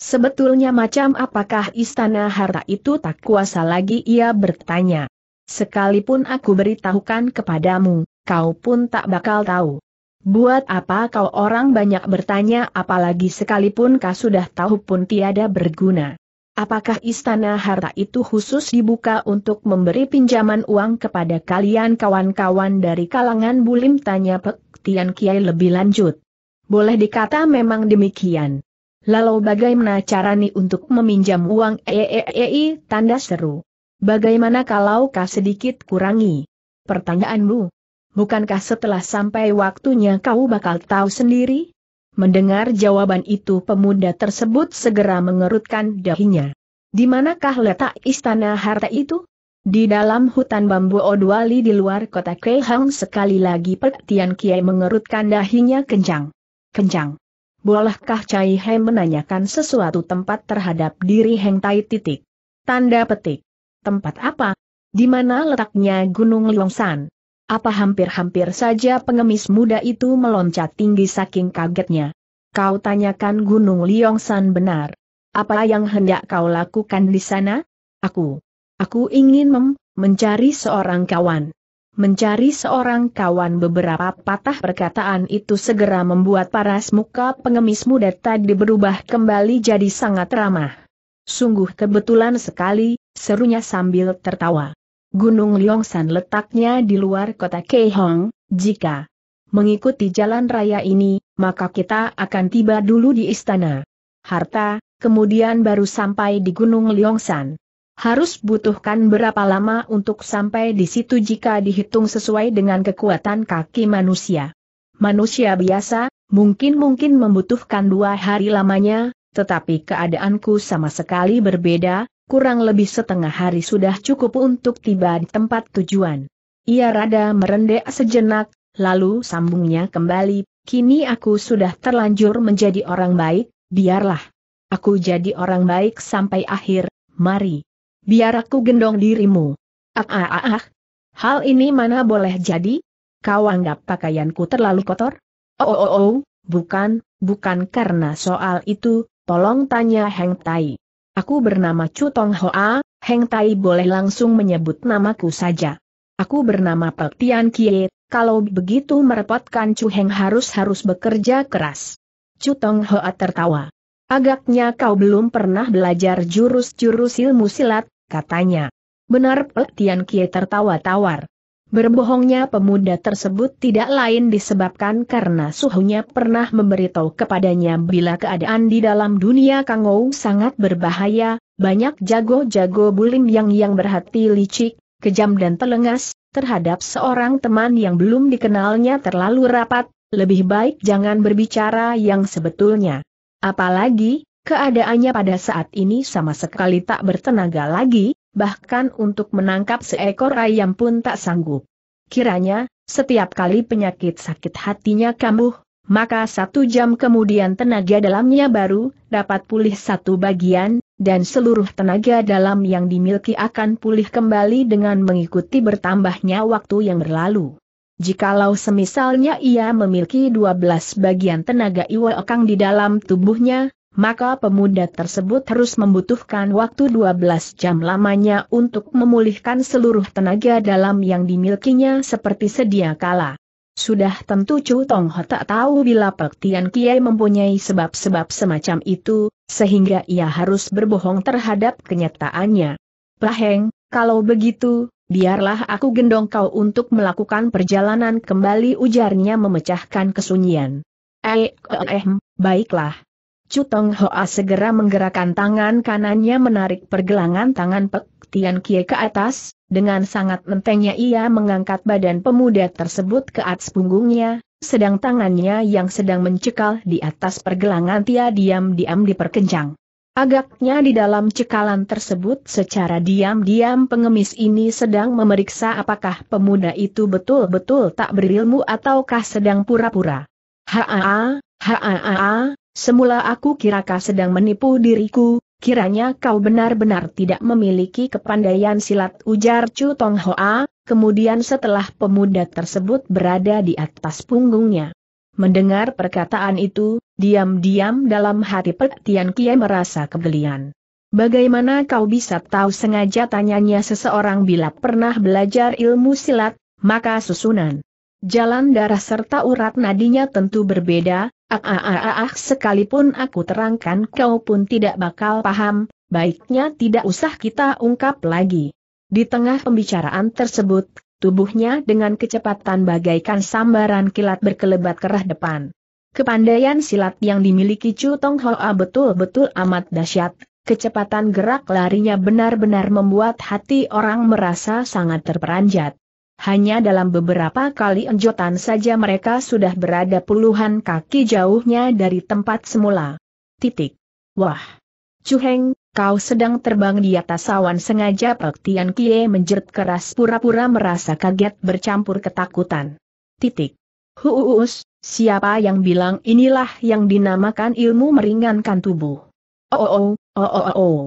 Sebetulnya macam apakah istana harta itu tak kuasa lagi ia bertanya. Sekalipun aku beritahukan kepadamu, kau pun tak bakal tahu. Buat apa kau orang banyak bertanya apalagi sekalipun kau sudah tahu pun tiada berguna. Apakah istana harta itu khusus dibuka untuk memberi pinjaman uang kepada kalian kawan-kawan dari kalangan bulim tanya Pek Tian Kiai lebih lanjut. Boleh dikata memang demikian. Lalu bagaimana carani untuk meminjam uang EEEI e, tanda seru? Bagaimana kalau kau sedikit kurangi? Pertanyaanmu. Bukankah setelah sampai waktunya kau bakal tahu sendiri? Mendengar jawaban itu pemuda tersebut segera mengerutkan dahinya. Di manakah letak istana harta itu? Di dalam hutan bambu Odwali di luar kota Kehang sekali lagi Tian Kiai mengerutkan dahinya kencang. Kencang. Bolehkah Cai He menanyakan sesuatu tempat terhadap diri Heng Tai titik? Tanda petik. Tempat apa? Di mana letaknya Gunung Liongsan? Apa hampir-hampir saja pengemis muda itu meloncat tinggi saking kagetnya? Kau tanyakan Gunung Liongsan benar. Apa yang hendak kau lakukan di sana? Aku. Aku ingin mem mencari seorang kawan mencari seorang kawan beberapa patah perkataan itu segera membuat paras muka pengemis muda tadi berubah kembali jadi sangat ramah. Sungguh kebetulan sekali, serunya sambil tertawa. Gunung Liongsan letaknya di luar kota Keihong, jika mengikuti jalan raya ini, maka kita akan tiba dulu di istana. Harta, kemudian baru sampai di Gunung Liongsan harus butuhkan berapa lama untuk sampai di situ jika dihitung sesuai dengan kekuatan kaki manusia. Manusia biasa, mungkin-mungkin membutuhkan dua hari lamanya, tetapi keadaanku sama sekali berbeda, kurang lebih setengah hari sudah cukup untuk tiba di tempat tujuan. Ia rada merendek sejenak, lalu sambungnya kembali, kini aku sudah terlanjur menjadi orang baik, biarlah. Aku jadi orang baik sampai akhir, mari biar aku gendong dirimu. Ah ah ah ah. Hal ini mana boleh jadi? Kau anggap pakaianku terlalu kotor? Oh, oh oh oh, bukan, bukan karena soal itu, tolong tanya Heng Tai. Aku bernama Chu Tong Hoa, Heng Tai boleh langsung menyebut namaku saja. Aku bernama Pek Tian Kie, kalau begitu merepotkan Chu Heng harus-harus bekerja keras. Chu Tong Hoa tertawa. Agaknya kau belum pernah belajar jurus-jurus ilmu silat, katanya. Benar Pek Tian Kie tertawa tawar. Berbohongnya pemuda tersebut tidak lain disebabkan karena suhunya pernah memberitahu kepadanya bila keadaan di dalam dunia Kangou sangat berbahaya, banyak jago-jago bulim yang yang berhati licik, kejam dan telengas, terhadap seorang teman yang belum dikenalnya terlalu rapat, lebih baik jangan berbicara yang sebetulnya. Apalagi, Keadaannya pada saat ini sama sekali tak bertenaga lagi, bahkan untuk menangkap seekor ayam pun tak sanggup. Kiranya, setiap kali penyakit sakit hatinya kambuh, maka satu jam kemudian tenaga dalamnya baru dapat pulih satu bagian, dan seluruh tenaga dalam yang dimiliki akan pulih kembali dengan mengikuti bertambahnya waktu yang berlalu. Jikalau semisalnya ia memiliki 12 bagian tenaga iwa okang di dalam tubuhnya, maka pemuda tersebut harus membutuhkan waktu 12 jam lamanya untuk memulihkan seluruh tenaga dalam yang dimilikinya seperti sedia kala. Sudah tentu Chu Tong Ho tak tahu bila Tian Kiai mempunyai sebab-sebab semacam itu, sehingga ia harus berbohong terhadap kenyataannya. Paheng, kalau begitu, biarlah aku gendong kau untuk melakukan perjalanan kembali ujarnya memecahkan kesunyian. Eh, eh, eh, hmm, baiklah. Chu Tong Hoa segera menggerakkan tangan kanannya menarik pergelangan tangan Pek Tian Kie ke atas, dengan sangat lentengnya ia mengangkat badan pemuda tersebut ke atas punggungnya, sedang tangannya yang sedang mencekal di atas pergelangan Tia diam-diam diperkencang. Agaknya di dalam cekalan tersebut secara diam-diam pengemis ini sedang memeriksa apakah pemuda itu betul-betul tak berilmu ataukah sedang pura-pura. Haa, haa, haa, Semula aku kira sedang menipu diriku, kiranya kau benar-benar tidak memiliki kepandaian silat ujar Chu Tong Hoa, kemudian setelah pemuda tersebut berada di atas punggungnya. Mendengar perkataan itu, diam-diam dalam hati Pek Tian Kie merasa kegelian. Bagaimana kau bisa tahu sengaja tanyanya seseorang bila pernah belajar ilmu silat, maka susunan jalan darah serta urat nadinya tentu berbeda, Ah, ah, ah, ah, sekalipun aku terangkan kau pun tidak bakal paham, baiknya tidak usah kita ungkap lagi. Di tengah pembicaraan tersebut, tubuhnya dengan kecepatan bagaikan sambaran kilat berkelebat ke arah depan. Kepandaian silat yang dimiliki Chu Tong Hoa betul-betul amat dahsyat, kecepatan gerak larinya benar-benar membuat hati orang merasa sangat terperanjat. Hanya dalam beberapa kali enjotan saja mereka sudah berada puluhan kaki jauhnya dari tempat semula. Titik. Wah. Cuheng, kau sedang terbang di atas awan sengaja Pek Tian Kie menjerit keras pura-pura merasa kaget bercampur ketakutan. Titik. Huus, siapa yang bilang inilah yang dinamakan ilmu meringankan tubuh? Oh oh oh oh oh oh.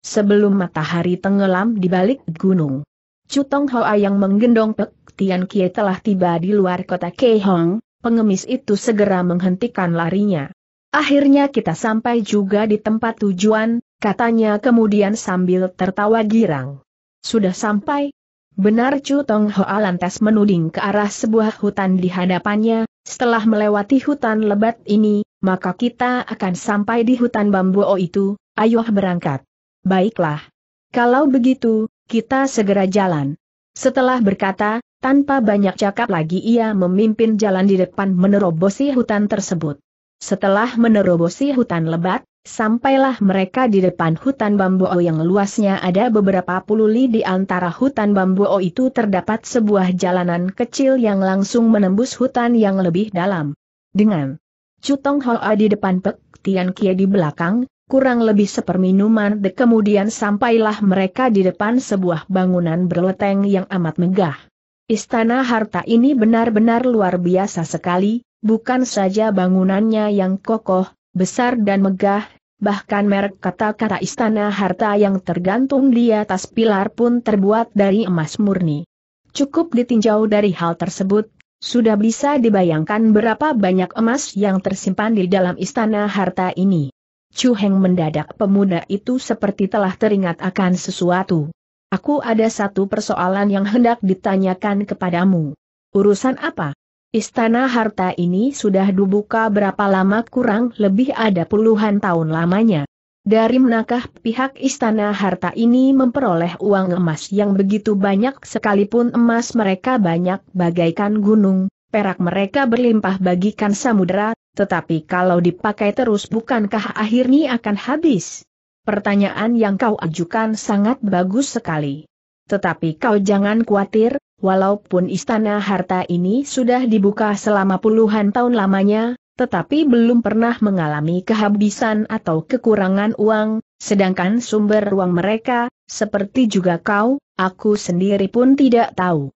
Sebelum matahari tenggelam di balik gunung. Cutong Hoa yang menggendong Pek Tian Kie telah tiba di luar kota Kehong. pengemis itu segera menghentikan larinya. Akhirnya kita sampai juga di tempat tujuan, katanya kemudian sambil tertawa girang. Sudah sampai? Benar Chu Tong Hoa lantas menuding ke arah sebuah hutan di hadapannya, setelah melewati hutan lebat ini, maka kita akan sampai di hutan bambu itu, ayo berangkat. Baiklah. Kalau begitu, kita segera jalan. Setelah berkata, tanpa banyak cakap lagi ia memimpin jalan di depan menerobosi hutan tersebut. Setelah menerobosi hutan lebat, sampailah mereka di depan hutan bambu o yang luasnya ada beberapa puluh li di antara hutan bambu o itu terdapat sebuah jalanan kecil yang langsung menembus hutan yang lebih dalam. Dengan Cutong Hoa di depan Pek Tian Kie di belakang, kurang lebih seperminuman de kemudian sampailah mereka di depan sebuah bangunan berleteng yang amat megah. Istana harta ini benar-benar luar biasa sekali, bukan saja bangunannya yang kokoh, besar dan megah, bahkan merek kata-kata istana harta yang tergantung di atas pilar pun terbuat dari emas murni. Cukup ditinjau dari hal tersebut, sudah bisa dibayangkan berapa banyak emas yang tersimpan di dalam istana harta ini. Chu Heng mendadak pemuda itu seperti telah teringat akan sesuatu. Aku ada satu persoalan yang hendak ditanyakan kepadamu. Urusan apa? Istana harta ini sudah dibuka berapa lama kurang lebih ada puluhan tahun lamanya. Dari manakah pihak istana harta ini memperoleh uang emas yang begitu banyak sekalipun emas mereka banyak bagaikan gunung, perak mereka berlimpah bagikan samudera, tetapi kalau dipakai terus bukankah akhirnya akan habis? Pertanyaan yang kau ajukan sangat bagus sekali. Tetapi kau jangan khawatir, walaupun istana harta ini sudah dibuka selama puluhan tahun lamanya, tetapi belum pernah mengalami kehabisan atau kekurangan uang, sedangkan sumber uang mereka, seperti juga kau, aku sendiri pun tidak tahu.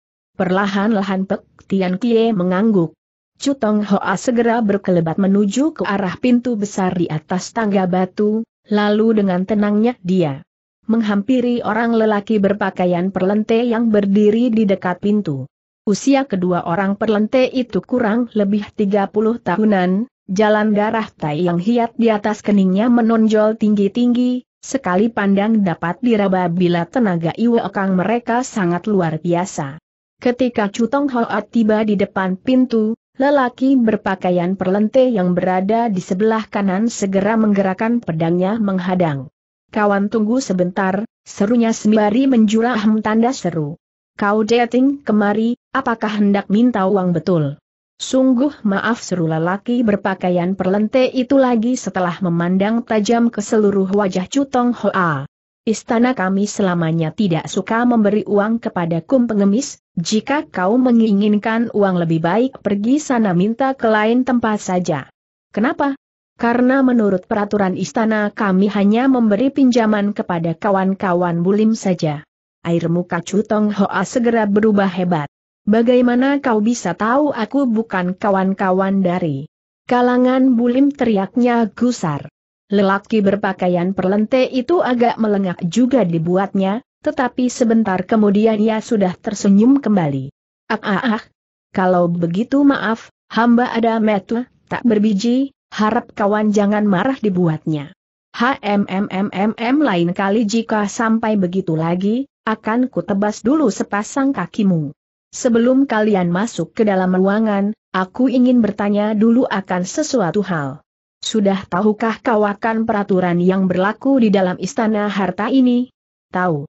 Perlahan-lahan Pek Tian Kie mengangguk. Chu Hoa segera berkelebat menuju ke arah pintu besar di atas tangga batu, lalu dengan tenangnya dia menghampiri orang lelaki berpakaian perlente yang berdiri di dekat pintu. Usia kedua orang perlente itu kurang lebih 30 tahunan, jalan darah tai yang hiat di atas keningnya menonjol tinggi-tinggi, sekali pandang dapat diraba bila tenaga iwekang mereka sangat luar biasa. Ketika Cutong Hoat tiba di depan pintu, lelaki berpakaian perlente yang berada di sebelah kanan segera menggerakkan pedangnya menghadang. Kawan tunggu sebentar, serunya sembari menjurah tanda seru. Kau dating kemari, apakah hendak minta uang betul? Sungguh maaf seru lelaki berpakaian perlente itu lagi setelah memandang tajam ke seluruh wajah Cutong Hoa. Istana kami selamanya tidak suka memberi uang kepada kum pengemis, jika kau menginginkan uang lebih baik pergi sana minta ke lain tempat saja. Kenapa? Karena menurut peraturan istana kami hanya memberi pinjaman kepada kawan-kawan bulim saja. Air muka Cutong Hoa segera berubah hebat. Bagaimana kau bisa tahu aku bukan kawan-kawan dari kalangan bulim teriaknya gusar. Lelaki berpakaian perlente itu agak melengak juga dibuatnya, tetapi sebentar kemudian ia sudah tersenyum kembali. Ah ah ah, kalau begitu maaf, hamba ada metu, tak berbiji, harap kawan jangan marah dibuatnya. HMMMMM lain kali jika sampai begitu lagi, akan kutebas dulu sepasang kakimu. Sebelum kalian masuk ke dalam ruangan, aku ingin bertanya dulu akan sesuatu hal. Sudah tahukah kau akan peraturan yang berlaku di dalam istana harta ini? Tahu.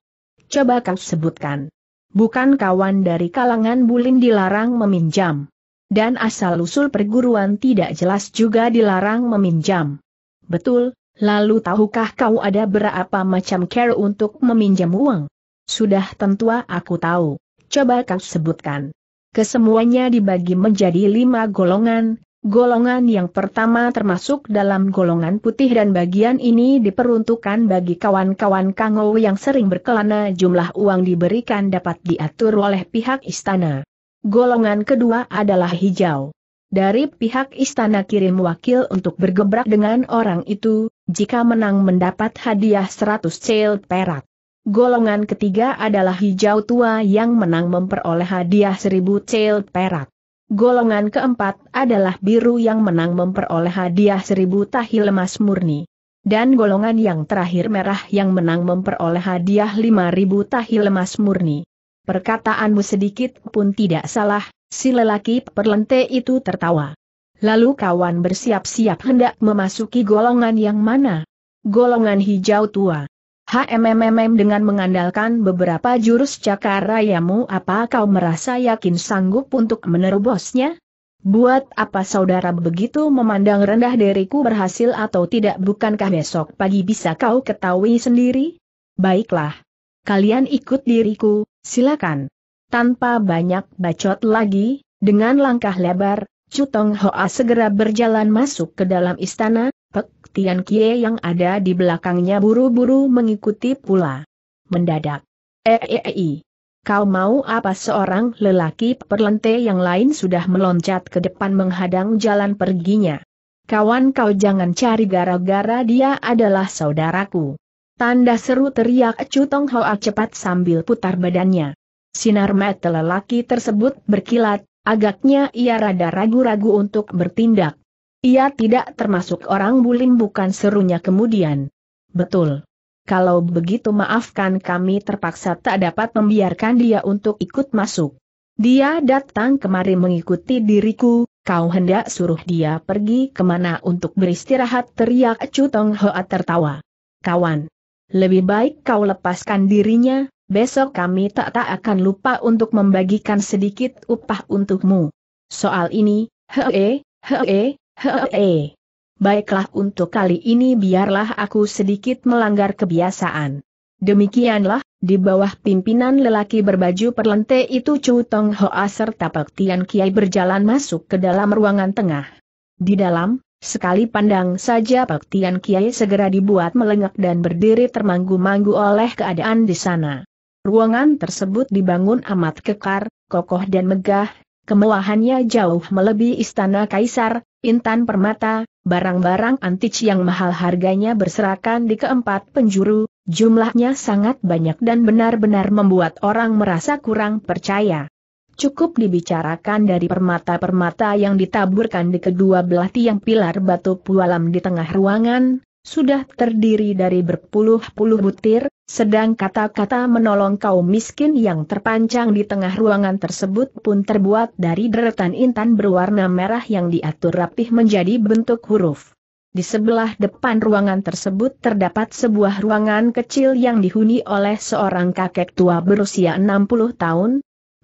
Coba kau sebutkan. Bukan kawan dari kalangan Bulin dilarang meminjam. Dan asal-usul perguruan tidak jelas juga dilarang meminjam. Betul, lalu tahukah kau ada berapa macam care untuk meminjam uang? Sudah tentu aku tahu. Coba kau sebutkan. Kesemuanya dibagi menjadi lima golongan, Golongan yang pertama termasuk dalam golongan putih dan bagian ini diperuntukkan bagi kawan-kawan Kangou yang sering berkelana jumlah uang diberikan dapat diatur oleh pihak istana. Golongan kedua adalah hijau. Dari pihak istana kirim wakil untuk bergebrak dengan orang itu, jika menang mendapat hadiah 100 cel perak. Golongan ketiga adalah hijau tua yang menang memperoleh hadiah 1000 cel perak. Golongan keempat adalah biru yang menang memperoleh hadiah seribu tahil emas murni. Dan golongan yang terakhir merah yang menang memperoleh hadiah lima ribu tahil emas murni. Perkataanmu sedikit pun tidak salah, si lelaki perlente itu tertawa. Lalu kawan bersiap-siap hendak memasuki golongan yang mana? Golongan hijau tua. HMMM dengan mengandalkan beberapa jurus cakar rayamu apa kau merasa yakin sanggup untuk menerobosnya? Buat apa saudara begitu memandang rendah diriku berhasil atau tidak bukankah besok pagi bisa kau ketahui sendiri? Baiklah. Kalian ikut diriku, silakan. Tanpa banyak bacot lagi, dengan langkah lebar, Cutong Hoa segera berjalan masuk ke dalam istana, Tian Kie yang ada di belakangnya buru-buru mengikuti pula. Mendadak. Eeei. Eh, eh, eh, kau mau apa seorang lelaki perlente yang lain sudah meloncat ke depan menghadang jalan perginya. Kawan kau jangan cari gara-gara dia adalah saudaraku. Tanda seru teriak Cutong Hoa cepat sambil putar badannya. Sinar mata lelaki tersebut berkilat, agaknya ia rada ragu-ragu untuk bertindak. Ia tidak termasuk orang bulim bukan serunya kemudian. Betul. Kalau begitu maafkan kami terpaksa tak dapat membiarkan dia untuk ikut masuk. Dia datang kemari mengikuti diriku, kau hendak suruh dia pergi kemana untuk beristirahat teriak Chu Tong Hoa tertawa. Kawan, lebih baik kau lepaskan dirinya, besok kami tak tak akan lupa untuk membagikan sedikit upah untukmu. Soal ini, hee, hee, Hei. Baiklah untuk kali ini biarlah aku sedikit melanggar kebiasaan. Demikianlah, di bawah pimpinan lelaki berbaju perlente itu Chu Tong Hoa serta Pek Tian Kiai berjalan masuk ke dalam ruangan tengah. Di dalam, sekali pandang saja Pek Tian Kiai segera dibuat melengak dan berdiri termanggu-manggu oleh keadaan di sana. Ruangan tersebut dibangun amat kekar, kokoh dan megah, kemewahannya jauh melebihi istana kaisar, Intan Permata, barang-barang antik yang mahal harganya berserakan di keempat penjuru, jumlahnya sangat banyak dan benar-benar membuat orang merasa kurang percaya. Cukup dibicarakan dari permata-permata yang ditaburkan di kedua belah tiang pilar batu pualam di tengah ruangan, sudah terdiri dari berpuluh-puluh butir, sedang kata-kata menolong kaum miskin yang terpancang di tengah ruangan tersebut pun terbuat dari deretan intan berwarna merah yang diatur rapih menjadi bentuk huruf. Di sebelah depan ruangan tersebut terdapat sebuah ruangan kecil yang dihuni oleh seorang kakek tua berusia 60 tahun.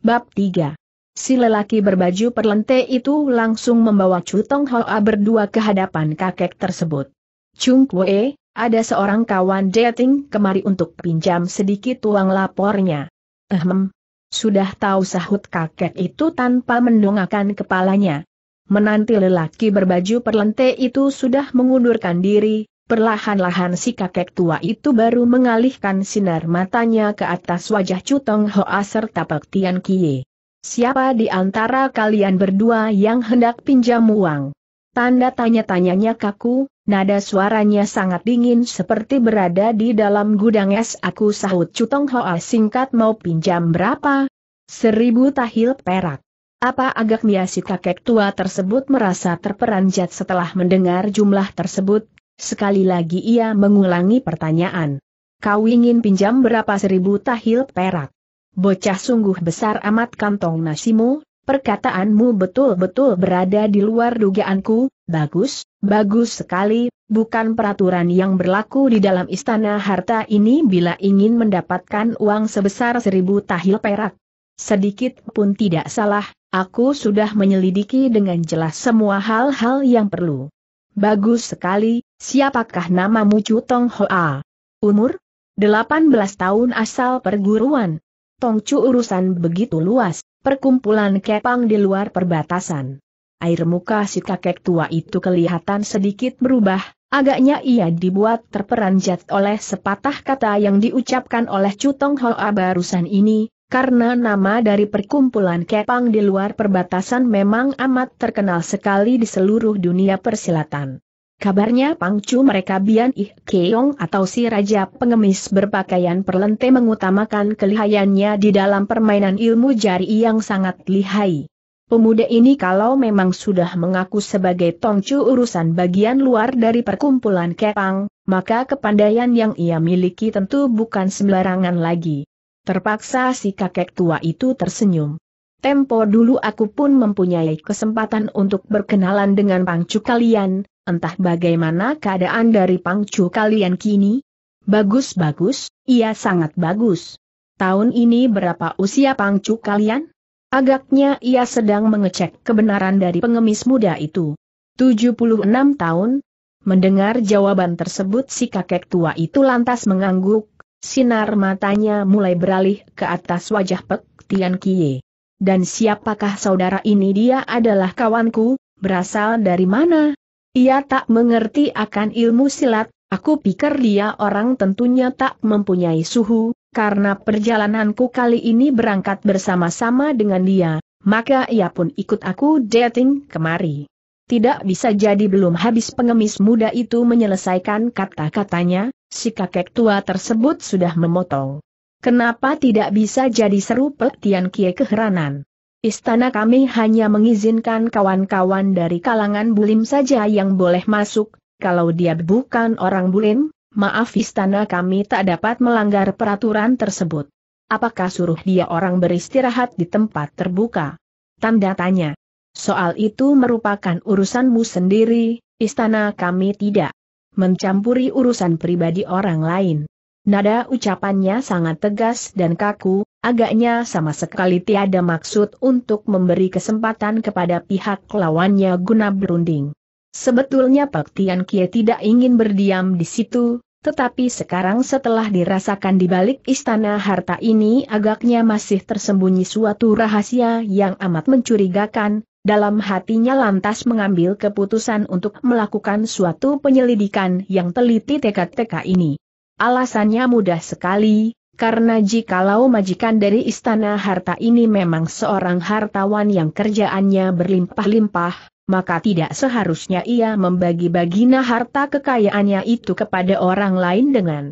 Bab 3 Si lelaki berbaju perlente itu langsung membawa Cutong Hoa berdua ke hadapan kakek tersebut. Chung Kwe, ada seorang kawan dating kemari untuk pinjam sedikit uang lapornya. Ehem. Sudah tahu sahut kakek itu tanpa mendongakkan kepalanya. Menanti lelaki berbaju perlente itu sudah mengundurkan diri, perlahan-lahan si kakek tua itu baru mengalihkan sinar matanya ke atas wajah Cutong Hoa serta Pek Tian Kie. Siapa di antara kalian berdua yang hendak pinjam uang? Tanda tanya-tanyanya kaku, Nada suaranya sangat dingin seperti berada di dalam gudang es aku sahut Cutong Hoa singkat mau pinjam berapa? Seribu tahil perak. Apa agaknya si kakek tua tersebut merasa terperanjat setelah mendengar jumlah tersebut? Sekali lagi ia mengulangi pertanyaan. Kau ingin pinjam berapa seribu tahil perak? Bocah sungguh besar amat kantong nasimu, Perkataanmu betul-betul berada di luar dugaanku, bagus, bagus sekali, bukan peraturan yang berlaku di dalam istana harta ini bila ingin mendapatkan uang sebesar seribu tahil perak. Sedikit pun tidak salah, aku sudah menyelidiki dengan jelas semua hal-hal yang perlu. Bagus sekali, siapakah namamu Chu Tong Hoa? Umur? 18 tahun asal perguruan. Tongcu urusan begitu luas, Perkumpulan kepang di luar perbatasan. Air muka si kakek tua itu kelihatan sedikit berubah, agaknya ia dibuat terperanjat oleh sepatah kata yang diucapkan oleh Cutong Hoa barusan ini, karena nama dari perkumpulan kepang di luar perbatasan memang amat terkenal sekali di seluruh dunia persilatan. Kabarnya pangcu mereka Bian Ih Keong atau si raja pengemis berpakaian perlente mengutamakan kelihayannya di dalam permainan ilmu jari yang sangat lihai. Pemuda ini kalau memang sudah mengaku sebagai tongcu urusan bagian luar dari perkumpulan Kepang, maka kepandaian yang ia miliki tentu bukan sembarangan lagi. Terpaksa si kakek tua itu tersenyum. Tempo dulu aku pun mempunyai kesempatan untuk berkenalan dengan pangcu kalian, entah bagaimana keadaan dari pangcu kalian kini? Bagus-bagus, iya sangat bagus. Tahun ini berapa usia pangcu kalian? Agaknya ia sedang mengecek kebenaran dari pengemis muda itu. 76 tahun? Mendengar jawaban tersebut si kakek tua itu lantas mengangguk, sinar matanya mulai beralih ke atas wajah Pek Tian Kie. Dan siapakah saudara ini dia adalah kawanku, berasal dari mana? Ia tak mengerti akan ilmu silat, aku pikir dia orang tentunya tak mempunyai suhu, karena perjalananku kali ini berangkat bersama-sama dengan dia, maka ia pun ikut aku dating kemari. Tidak bisa jadi belum habis pengemis muda itu menyelesaikan kata-katanya, si kakek tua tersebut sudah memotong. Kenapa tidak bisa jadi seru Tian Kie keheranan? Istana kami hanya mengizinkan kawan-kawan dari kalangan bulim saja yang boleh masuk, kalau dia bukan orang bulim, maaf istana kami tak dapat melanggar peraturan tersebut. Apakah suruh dia orang beristirahat di tempat terbuka? Tanda tanya. Soal itu merupakan urusanmu sendiri, istana kami tidak mencampuri urusan pribadi orang lain. Nada ucapannya sangat tegas dan kaku, agaknya sama sekali tiada maksud untuk memberi kesempatan kepada pihak lawannya guna berunding. Sebetulnya Pak Tian Kie tidak ingin berdiam di situ, tetapi sekarang setelah dirasakan di balik istana harta ini agaknya masih tersembunyi suatu rahasia yang amat mencurigakan, dalam hatinya lantas mengambil keputusan untuk melakukan suatu penyelidikan yang teliti tekad teka ini. Alasannya mudah sekali, karena jikalau majikan dari istana harta ini memang seorang hartawan yang kerjaannya berlimpah-limpah, maka tidak seharusnya ia membagi-bagi harta kekayaannya itu kepada orang lain dengan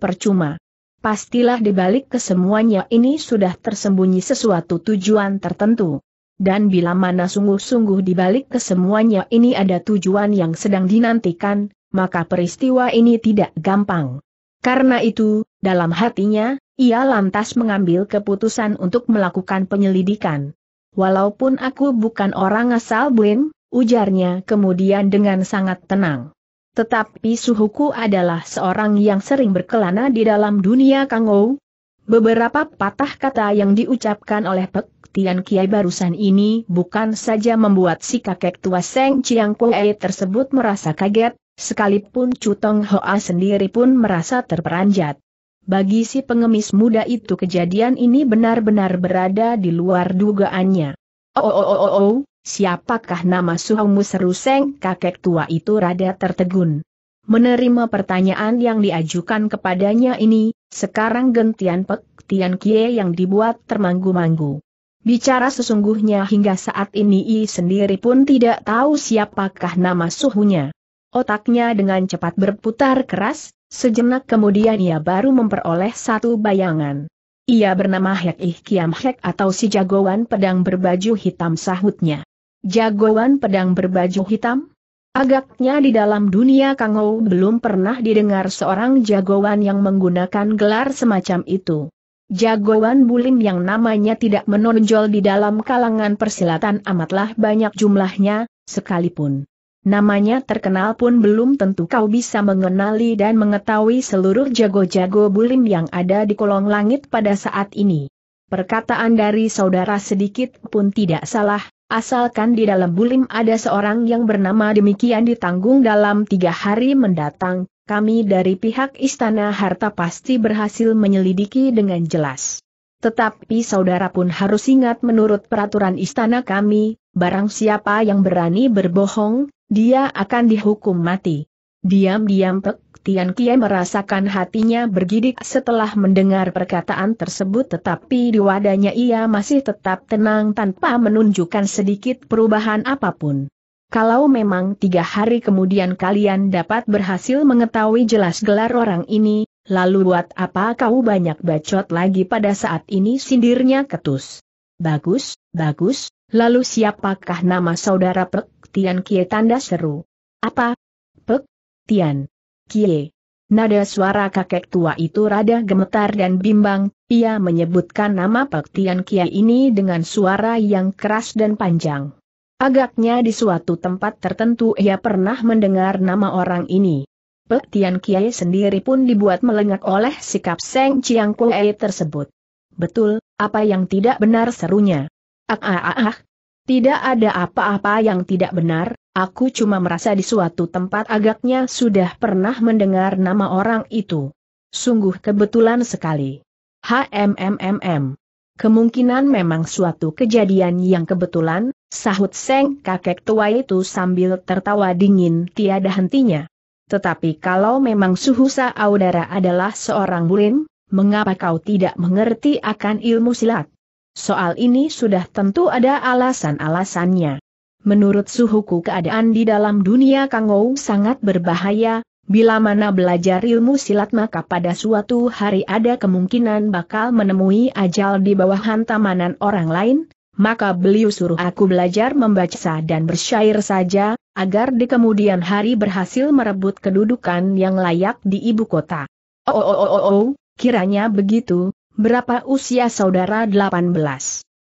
percuma. Pastilah dibalik kesemuanya ini sudah tersembunyi sesuatu tujuan tertentu. Dan bila mana sungguh-sungguh dibalik kesemuanya ini ada tujuan yang sedang dinantikan, maka peristiwa ini tidak gampang. Karena itu, dalam hatinya, ia lantas mengambil keputusan untuk melakukan penyelidikan. Walaupun aku bukan orang asal Buin, ujarnya kemudian dengan sangat tenang. Tetapi suhuku adalah seorang yang sering berkelana di dalam dunia kangou. Beberapa patah kata yang diucapkan oleh Pek Tian Kiai barusan ini bukan saja membuat si kakek tua Seng Chiang Kuei tersebut merasa kaget, Sekalipun Chu Hoa sendiri pun merasa terperanjat. Bagi si pengemis muda itu kejadian ini benar-benar berada di luar dugaannya. Oh oh oh oh oh, siapakah nama Suhomu seru kakek tua itu rada tertegun. Menerima pertanyaan yang diajukan kepadanya ini, sekarang gentian Pek Tian Kie yang dibuat termanggu-manggu. Bicara sesungguhnya hingga saat ini I sendiri pun tidak tahu siapakah nama suhunya. Otaknya dengan cepat berputar keras, sejenak kemudian ia baru memperoleh satu bayangan. Ia bernama Hek Ih Kiam Hek atau si jagoan pedang berbaju hitam sahutnya. Jagoan pedang berbaju hitam? Agaknya di dalam dunia Kangou belum pernah didengar seorang jagoan yang menggunakan gelar semacam itu. Jagoan bulim yang namanya tidak menonjol di dalam kalangan persilatan amatlah banyak jumlahnya, sekalipun namanya terkenal pun belum tentu kau bisa mengenali dan mengetahui seluruh jago-jago bulim yang ada di kolong langit pada saat ini. Perkataan dari saudara sedikit pun tidak salah, asalkan di dalam bulim ada seorang yang bernama demikian ditanggung dalam tiga hari mendatang, kami dari pihak Istana Harta pasti berhasil menyelidiki dengan jelas. Tetapi saudara pun harus ingat menurut peraturan istana kami, barang siapa yang berani berbohong, dia akan dihukum mati. Diam-diam Pek Tian Kie merasakan hatinya bergidik setelah mendengar perkataan tersebut tetapi di wadahnya ia masih tetap tenang tanpa menunjukkan sedikit perubahan apapun. Kalau memang tiga hari kemudian kalian dapat berhasil mengetahui jelas gelar orang ini, lalu buat apa kau banyak bacot lagi pada saat ini sindirnya ketus. Bagus, bagus, lalu siapakah nama saudara Pek Tian Kie tanda seru. Apa? Pek? Tian. Kie. Nada suara kakek tua itu rada gemetar dan bimbang, ia menyebutkan nama Pek Tian Kie ini dengan suara yang keras dan panjang. Agaknya di suatu tempat tertentu ia pernah mendengar nama orang ini. Pek Tian Kie sendiri pun dibuat melengak oleh sikap Seng Chiang Kue tersebut. Betul, apa yang tidak benar serunya. Ah ah ah ah, tidak ada apa-apa yang tidak benar, aku cuma merasa di suatu tempat agaknya sudah pernah mendengar nama orang itu. Sungguh kebetulan sekali. HMMMM. Kemungkinan memang suatu kejadian yang kebetulan, sahut Seng kakek tua itu sambil tertawa dingin tiada hentinya. Tetapi kalau memang suhu saudara adalah seorang bulim, mengapa kau tidak mengerti akan ilmu silat? Soal ini sudah tentu ada alasan-alasannya. Menurut suhuku keadaan di dalam dunia Kangou sangat berbahaya, bila mana belajar ilmu silat maka pada suatu hari ada kemungkinan bakal menemui ajal di bawah hantamanan orang lain, maka beliau suruh aku belajar membaca dan bersyair saja, agar di kemudian hari berhasil merebut kedudukan yang layak di ibu kota. Oh, oh, oh, oh, oh kiranya begitu, Berapa usia saudara 18?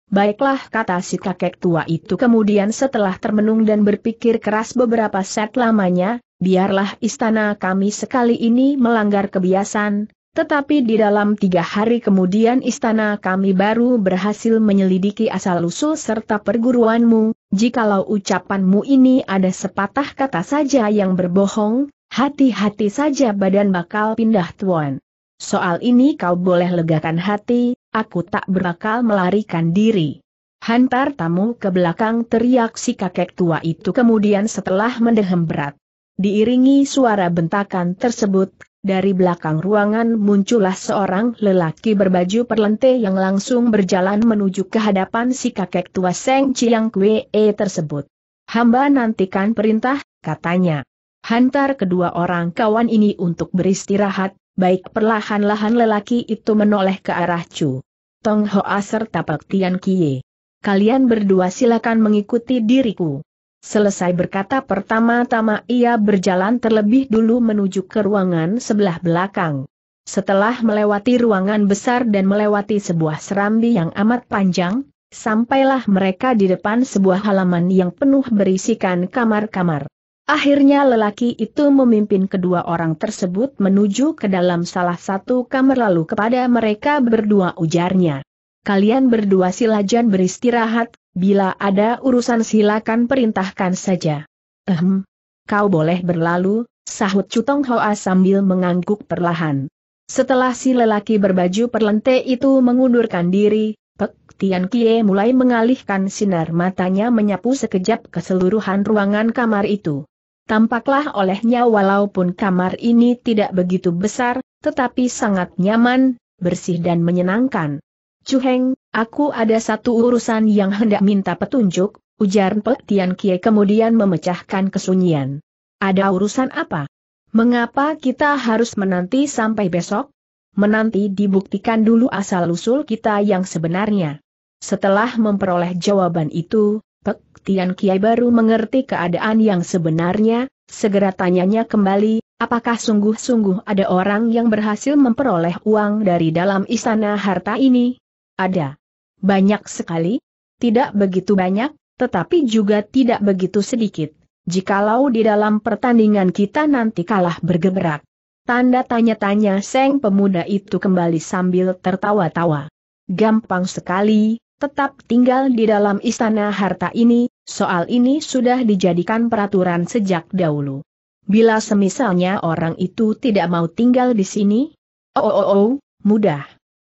Baiklah kata si kakek tua itu kemudian setelah termenung dan berpikir keras beberapa set lamanya, biarlah istana kami sekali ini melanggar kebiasaan, tetapi di dalam tiga hari kemudian istana kami baru berhasil menyelidiki asal-usul serta perguruanmu, jikalau ucapanmu ini ada sepatah kata saja yang berbohong, hati-hati saja badan bakal pindah tuan. Soal ini kau boleh legakan hati, aku tak berakal melarikan diri. Hantar tamu ke belakang teriak si kakek tua itu kemudian setelah mendehem berat. Diiringi suara bentakan tersebut, dari belakang ruangan muncullah seorang lelaki berbaju perlente yang langsung berjalan menuju ke hadapan si kakek tua Seng Chiang Kwe e tersebut. Hamba nantikan perintah, katanya. Hantar kedua orang kawan ini untuk beristirahat, baik perlahan-lahan lelaki itu menoleh ke arah Chu. Tong Hoa serta Pak Tian Kie. Kalian berdua silakan mengikuti diriku. Selesai berkata pertama-tama ia berjalan terlebih dulu menuju ke ruangan sebelah belakang. Setelah melewati ruangan besar dan melewati sebuah serambi yang amat panjang, sampailah mereka di depan sebuah halaman yang penuh berisikan kamar-kamar. Akhirnya lelaki itu memimpin kedua orang tersebut menuju ke dalam salah satu kamar lalu kepada mereka berdua ujarnya. Kalian berdua silajan beristirahat, bila ada urusan silakan perintahkan saja. Ehem. Kau boleh berlalu, sahut Cutong Hoa sambil mengangguk perlahan. Setelah si lelaki berbaju perlente itu mengundurkan diri, Pek Tian Kie mulai mengalihkan sinar matanya menyapu sekejap keseluruhan ruangan kamar itu. Tampaklah olehnya walaupun kamar ini tidak begitu besar, tetapi sangat nyaman, bersih dan menyenangkan. Cuheng, aku ada satu urusan yang hendak minta petunjuk, ujar Pek Tian Kie kemudian memecahkan kesunyian. Ada urusan apa? Mengapa kita harus menanti sampai besok? Menanti dibuktikan dulu asal-usul kita yang sebenarnya. Setelah memperoleh jawaban itu, Pek Tian Kiai baru mengerti keadaan yang sebenarnya, segera tanyanya kembali, apakah sungguh-sungguh ada orang yang berhasil memperoleh uang dari dalam istana harta ini? Ada. Banyak sekali? Tidak begitu banyak, tetapi juga tidak begitu sedikit. Jikalau di dalam pertandingan kita nanti kalah bergeberak. Tanda tanya-tanya Seng pemuda itu kembali sambil tertawa-tawa. Gampang sekali, tetap tinggal di dalam istana harta ini, soal ini sudah dijadikan peraturan sejak dahulu. Bila semisalnya orang itu tidak mau tinggal di sini, oh oh oh, oh mudah.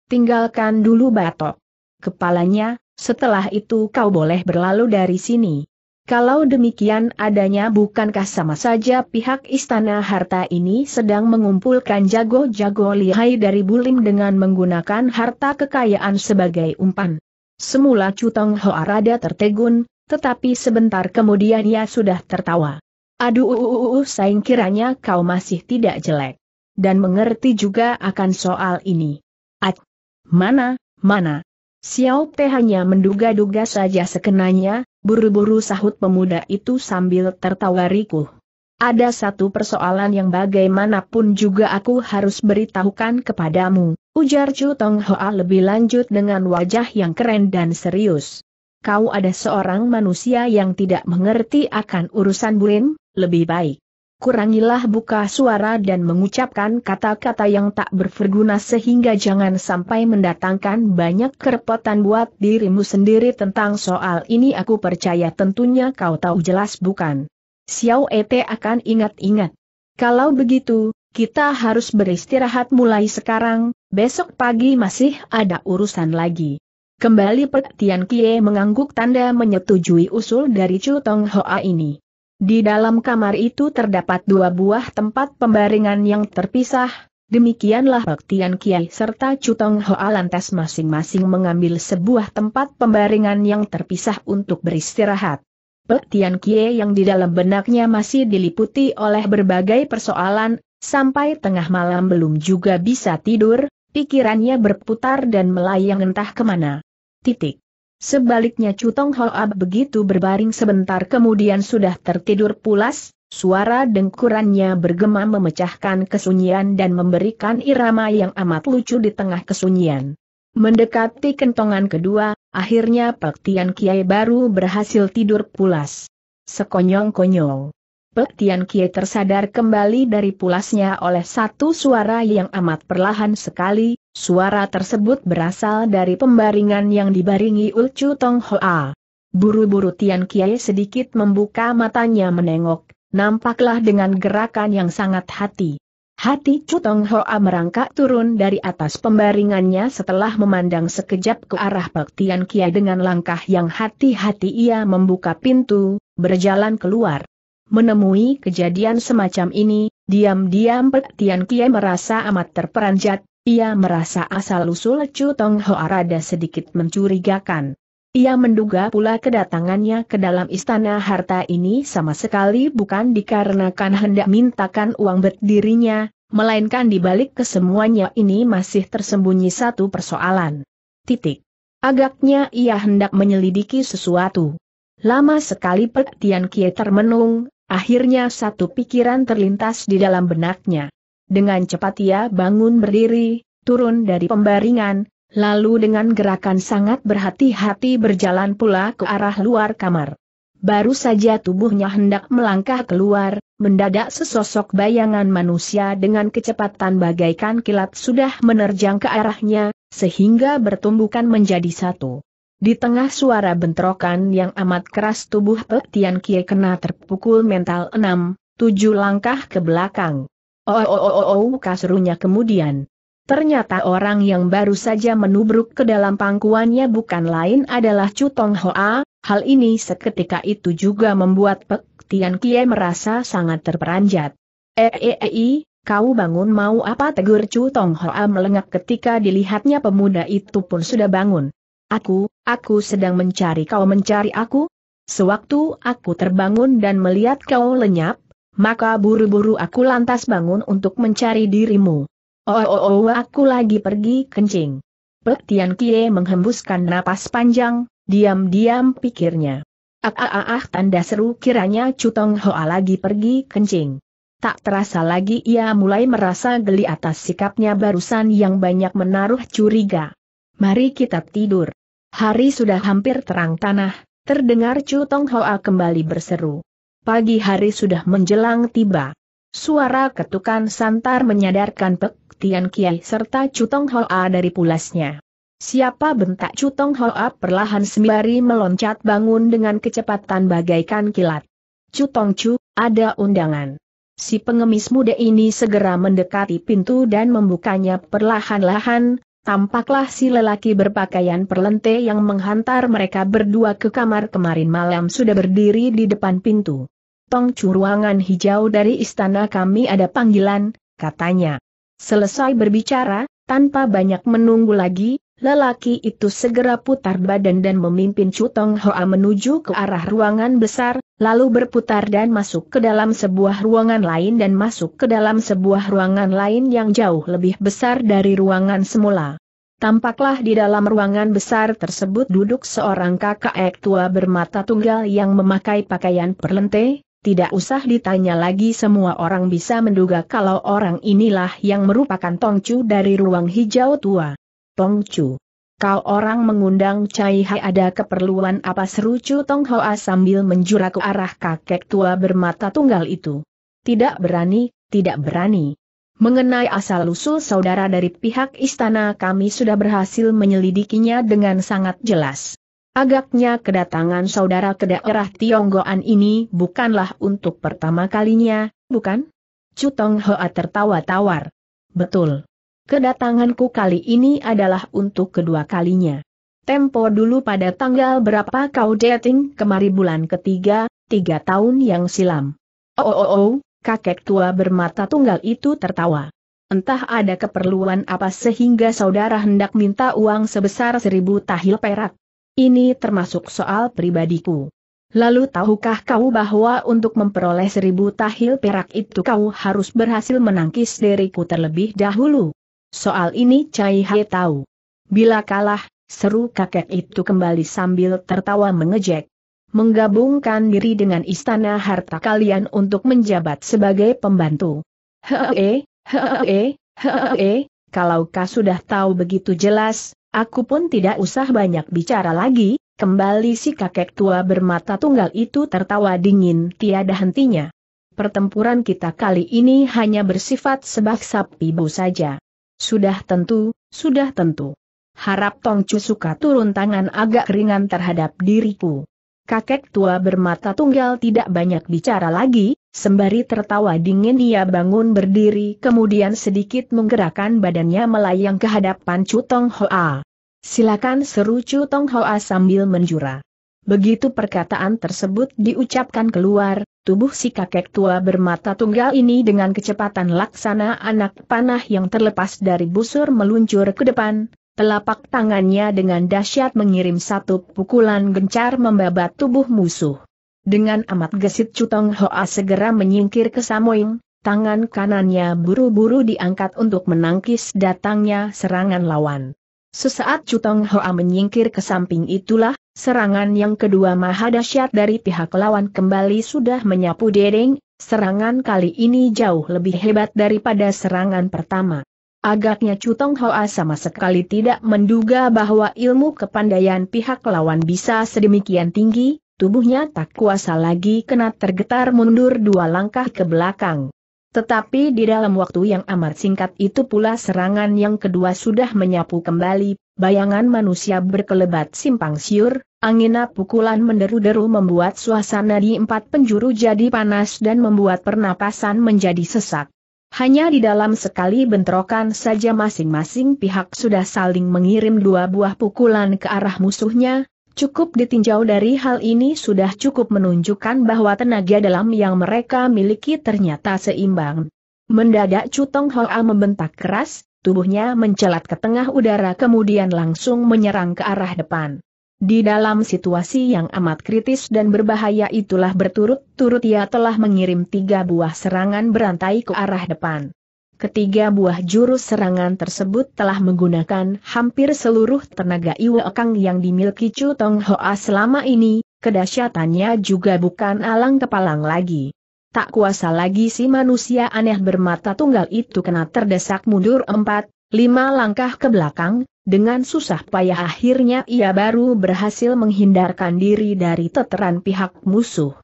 Tinggalkan dulu batok. Kepalanya, setelah itu kau boleh berlalu dari sini. Kalau demikian adanya bukankah sama saja pihak istana harta ini sedang mengumpulkan jago-jago lihai dari bulim dengan menggunakan harta kekayaan sebagai umpan. Semula Cutong Hoa rada tertegun, tetapi sebentar kemudian ia sudah tertawa. Aduh, uh, uh, uh, saing kiranya kau masih tidak jelek. Dan mengerti juga akan soal ini. At, mana, mana. Xiao Te hanya menduga-duga saja sekenanya, buru-buru sahut pemuda itu sambil tertawa Riku, Ada satu persoalan yang bagaimanapun juga aku harus beritahukan kepadamu, Ujar Chu Tong Hoa lebih lanjut dengan wajah yang keren dan serius. Kau ada seorang manusia yang tidak mengerti akan urusan Buin, lebih baik. Kurangilah buka suara dan mengucapkan kata-kata yang tak berguna sehingga jangan sampai mendatangkan banyak kerepotan buat dirimu sendiri tentang soal ini aku percaya tentunya kau tahu jelas bukan. Xiao Ete akan ingat-ingat. Kalau begitu, kita harus beristirahat mulai sekarang, Besok pagi masih ada urusan lagi. Kembali Pek Tian Kie mengangguk tanda menyetujui usul dari Chu Tong Hoa ini. Di dalam kamar itu terdapat dua buah tempat pembaringan yang terpisah, demikianlah Pek Tian Kie serta Chu Tong Hoa lantas masing-masing mengambil sebuah tempat pembaringan yang terpisah untuk beristirahat. Pek Tian Kie yang di dalam benaknya masih diliputi oleh berbagai persoalan, sampai tengah malam belum juga bisa tidur, Pikirannya berputar dan melayang entah kemana. Titik. Sebaliknya Cutong Hoa begitu berbaring sebentar kemudian sudah tertidur pulas, suara dengkurannya bergema memecahkan kesunyian dan memberikan irama yang amat lucu di tengah kesunyian. Mendekati kentongan kedua, akhirnya Pak Kiai baru berhasil tidur pulas. Sekonyong-konyong. Pek Tian Kie tersadar kembali dari pulasnya oleh satu suara yang amat perlahan sekali, suara tersebut berasal dari pembaringan yang dibaringi Ulcu Tong Hoa. Buru-buru Tian Kie sedikit membuka matanya menengok, nampaklah dengan gerakan yang sangat hati. Hati Tong Hoa merangkak turun dari atas pembaringannya setelah memandang sekejap ke arah Pek Tian Kie dengan langkah yang hati-hati ia membuka pintu, berjalan keluar. Menemui kejadian semacam ini, diam-diam Pek Tian Kie merasa amat terperanjat, ia merasa asal-usul Chu Tong Ho rada sedikit mencurigakan. Ia menduga pula kedatangannya ke dalam istana harta ini sama sekali bukan dikarenakan hendak mintakan uang berdirinya, melainkan dibalik kesemuanya ini masih tersembunyi satu persoalan. Titik. Agaknya ia hendak menyelidiki sesuatu. Lama sekali Pek Tian Kie termenung, Akhirnya satu pikiran terlintas di dalam benaknya. Dengan cepat ia bangun berdiri, turun dari pembaringan, lalu dengan gerakan sangat berhati-hati berjalan pula ke arah luar kamar. Baru saja tubuhnya hendak melangkah keluar, mendadak sesosok bayangan manusia dengan kecepatan bagaikan kilat sudah menerjang ke arahnya, sehingga bertumbukan menjadi satu. Di tengah suara bentrokan yang amat keras tubuh Pek Tian Kie kena terpukul mental enam, tujuh langkah ke belakang. Oh oh oh oh, oh kemudian. Ternyata orang yang baru saja menubruk ke dalam pangkuannya bukan lain adalah Cutong Hoa, hal ini seketika itu juga membuat Pek Tian Kie merasa sangat terperanjat. Eh, eh, eh kau bangun mau apa tegur Cutong Hoa melengak ketika dilihatnya pemuda itu pun sudah bangun. Aku, aku sedang mencari kau mencari aku? Sewaktu aku terbangun dan melihat kau lenyap, maka buru-buru aku lantas bangun untuk mencari dirimu. Oh, oh, oh, oh aku lagi pergi kencing. Petian Kie menghembuskan napas panjang, diam-diam pikirnya. Ah, ah, ah, ah tanda seru kiranya Cutong Hoa lagi pergi kencing. Tak terasa lagi ia mulai merasa geli atas sikapnya barusan yang banyak menaruh curiga. Mari kita tidur. Hari sudah hampir terang tanah, terdengar Chu Tong Hoa kembali berseru. Pagi hari sudah menjelang tiba. Suara ketukan santar menyadarkan Pek Tian Kiai serta Chu Tong Hoa dari pulasnya. Siapa bentak Chu Tong Hoa perlahan sembari meloncat bangun dengan kecepatan bagaikan kilat. Chu Tong Chu, ada undangan. Si pengemis muda ini segera mendekati pintu dan membukanya perlahan-lahan, Tampaklah si lelaki berpakaian perlente yang menghantar mereka berdua ke kamar kemarin malam sudah berdiri di depan pintu. Tong ruangan hijau dari istana kami ada panggilan, katanya. Selesai berbicara, tanpa banyak menunggu lagi, lelaki itu segera putar badan dan memimpin Chu Tong Hoa menuju ke arah ruangan besar, lalu berputar dan masuk ke dalam sebuah ruangan lain dan masuk ke dalam sebuah ruangan lain yang jauh lebih besar dari ruangan semula. Tampaklah di dalam ruangan besar tersebut duduk seorang kakak kakek tua bermata tunggal yang memakai pakaian perlente, tidak usah ditanya lagi semua orang bisa menduga kalau orang inilah yang merupakan Tongcu dari ruang hijau tua. Tongcu Kau orang mengundang Cai Hai ada keperluan apa seru Chu Tong Hoa sambil menjura ke arah kakek tua bermata tunggal itu. Tidak berani, tidak berani. Mengenai asal-usul saudara dari pihak istana kami sudah berhasil menyelidikinya dengan sangat jelas. Agaknya kedatangan saudara ke daerah Tionggoan ini bukanlah untuk pertama kalinya, bukan? Chu Tong Hoa tertawa tawar. Betul. Kedatanganku kali ini adalah untuk kedua kalinya. Tempo dulu pada tanggal berapa kau dating kemari bulan ketiga, tiga tahun yang silam. Oh oh oh, kakek tua bermata tunggal itu tertawa. Entah ada keperluan apa sehingga saudara hendak minta uang sebesar seribu tahil perak. Ini termasuk soal pribadiku. Lalu tahukah kau bahwa untuk memperoleh seribu tahil perak itu kau harus berhasil menangkis diriku terlebih dahulu? Soal ini Cai He tahu. Bila kalah, seru kakek itu kembali sambil tertawa mengejek. Menggabungkan diri dengan istana harta kalian untuk menjabat sebagai pembantu. Hee, hee, hee, kalau kau sudah tahu begitu jelas, aku pun tidak usah banyak bicara lagi, kembali si kakek tua bermata tunggal itu tertawa dingin tiada hentinya. Pertempuran kita kali ini hanya bersifat sebak sapi bu saja. Sudah tentu, sudah tentu. Harap Tong Chu suka turun tangan agak ringan terhadap diriku. Kakek tua bermata tunggal tidak banyak bicara lagi, sembari tertawa dingin ia bangun berdiri kemudian sedikit menggerakkan badannya melayang ke hadapan Tong Hoa. Silakan seru Chu Tong Hoa sambil menjura. Begitu perkataan tersebut diucapkan keluar, tubuh si kakek tua bermata tunggal ini dengan kecepatan laksana anak panah yang terlepas dari busur meluncur ke depan, telapak tangannya dengan dahsyat mengirim satu pukulan gencar membabat tubuh musuh. Dengan amat gesit Cutong Hoa segera menyingkir ke Samoing, tangan kanannya buru-buru diangkat untuk menangkis datangnya serangan lawan. Sesaat Cutong Hoa menyingkir ke samping itulah, Serangan yang kedua maha dahsyat dari pihak lawan kembali sudah menyapu dering. serangan kali ini jauh lebih hebat daripada serangan pertama. Agaknya Cutong Hoa sama sekali tidak menduga bahwa ilmu kepandaian pihak lawan bisa sedemikian tinggi, tubuhnya tak kuasa lagi kena tergetar mundur dua langkah ke belakang. Tetapi di dalam waktu yang amat singkat itu pula serangan yang kedua sudah menyapu kembali bayangan manusia berkelebat simpang siur, angin pukulan menderu-deru membuat suasana di empat penjuru jadi panas dan membuat pernapasan menjadi sesak. Hanya di dalam sekali bentrokan saja masing-masing pihak sudah saling mengirim dua buah pukulan ke arah musuhnya, cukup ditinjau dari hal ini sudah cukup menunjukkan bahwa tenaga dalam yang mereka miliki ternyata seimbang. Mendadak Cutong Hoa membentak keras, tubuhnya mencelat ke tengah udara kemudian langsung menyerang ke arah depan. Di dalam situasi yang amat kritis dan berbahaya itulah berturut-turut ia telah mengirim tiga buah serangan berantai ke arah depan. Ketiga buah jurus serangan tersebut telah menggunakan hampir seluruh tenaga Iwe yang dimiliki Chu Tong Hoa selama ini, kedahsyatannya juga bukan alang kepalang lagi. Tak kuasa lagi si manusia aneh bermata tunggal itu kena terdesak mundur empat, lima langkah ke belakang, dengan susah payah akhirnya ia baru berhasil menghindarkan diri dari teteran pihak musuh.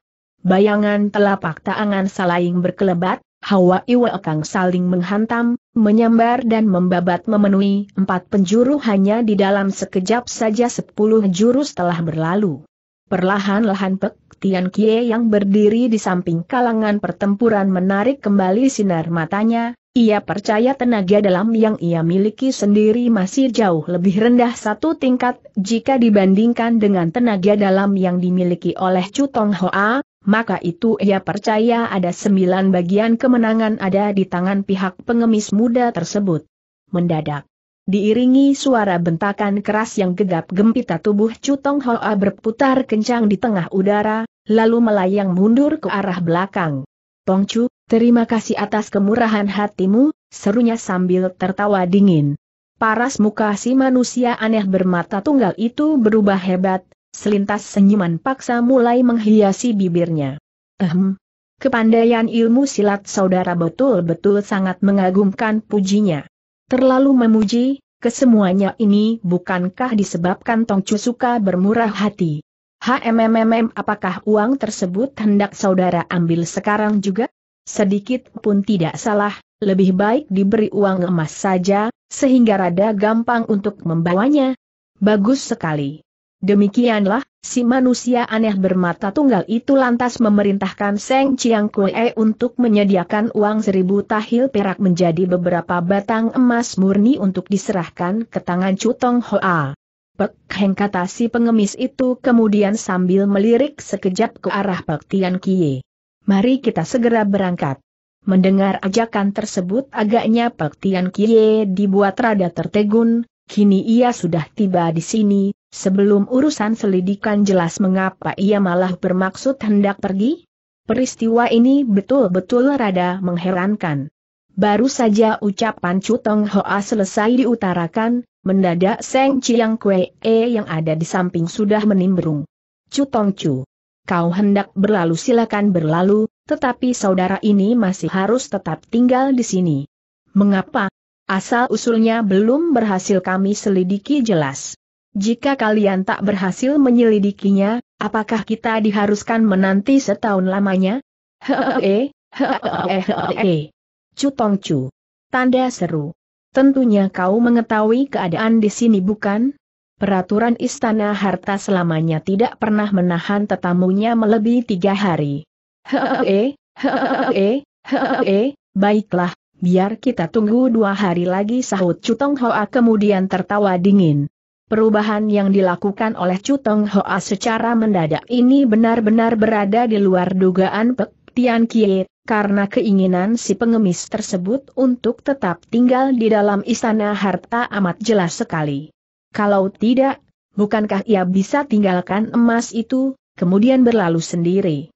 Bayangan telapak tangan saling berkelebat, Hawa Iwa Kang saling menghantam, menyambar dan membabat memenuhi empat penjuru hanya di dalam sekejap saja sepuluh jurus telah berlalu. Perlahan-lahan Pek Tian Kie yang berdiri di samping kalangan pertempuran menarik kembali sinar matanya, ia percaya tenaga dalam yang ia miliki sendiri masih jauh lebih rendah satu tingkat jika dibandingkan dengan tenaga dalam yang dimiliki oleh Chu Tong Hoa, maka itu ia percaya ada sembilan bagian kemenangan ada di tangan pihak pengemis muda tersebut. Mendadak, Diiringi suara bentakan keras yang gegap gempita tubuh Cutong Hoa berputar kencang di tengah udara, lalu melayang mundur ke arah belakang. Chu, terima kasih atas kemurahan hatimu, serunya sambil tertawa dingin. Paras muka si manusia aneh bermata tunggal itu berubah hebat, selintas senyuman paksa mulai menghiasi bibirnya. Ehm, kepandaian ilmu silat saudara betul-betul sangat mengagumkan pujinya. Terlalu memuji, kesemuanya ini bukankah disebabkan Tong suka bermurah hati? HMMM apakah uang tersebut hendak saudara ambil sekarang juga? Sedikit pun tidak salah, lebih baik diberi uang emas saja, sehingga rada gampang untuk membawanya. Bagus sekali. Demikianlah, si manusia aneh bermata tunggal itu lantas memerintahkan Seng Chiang Kue untuk menyediakan uang seribu tahil perak menjadi beberapa batang emas murni untuk diserahkan ke tangan Cutong Hoa. Pek Heng kata si pengemis itu kemudian sambil melirik sekejap ke arah Pek Tian Kie. Mari kita segera berangkat. Mendengar ajakan tersebut agaknya Pek Tian Kie dibuat rada tertegun, Kini ia sudah tiba di sini, sebelum urusan selidikan jelas mengapa ia malah bermaksud hendak pergi? Peristiwa ini betul-betul rada mengherankan. Baru saja ucapan Cutong Hoa selesai diutarakan, mendadak Seng Chiang Kwe e yang ada di samping sudah menimbrung. Cutong Chu, kau hendak berlalu silakan berlalu, tetapi saudara ini masih harus tetap tinggal di sini. Mengapa? Asal-usulnya belum berhasil kami selidiki jelas. Jika kalian tak berhasil menyelidikinya, apakah kita diharuskan menanti setahun lamanya? Hehehe, hehehe, e. Cu Tong cu. Tanda seru. Tentunya kau mengetahui keadaan di sini bukan? Peraturan Istana Harta selamanya tidak pernah menahan tetamunya melebihi tiga hari. Hehehe, hehehe, hehehe, e. baiklah, Biar kita tunggu dua hari lagi sahut Cutong Hoa kemudian tertawa dingin. Perubahan yang dilakukan oleh Cutong Hoa secara mendadak ini benar-benar berada di luar dugaan Pek Tian kie karena keinginan si pengemis tersebut untuk tetap tinggal di dalam istana harta amat jelas sekali. Kalau tidak, bukankah ia bisa tinggalkan emas itu, kemudian berlalu sendiri?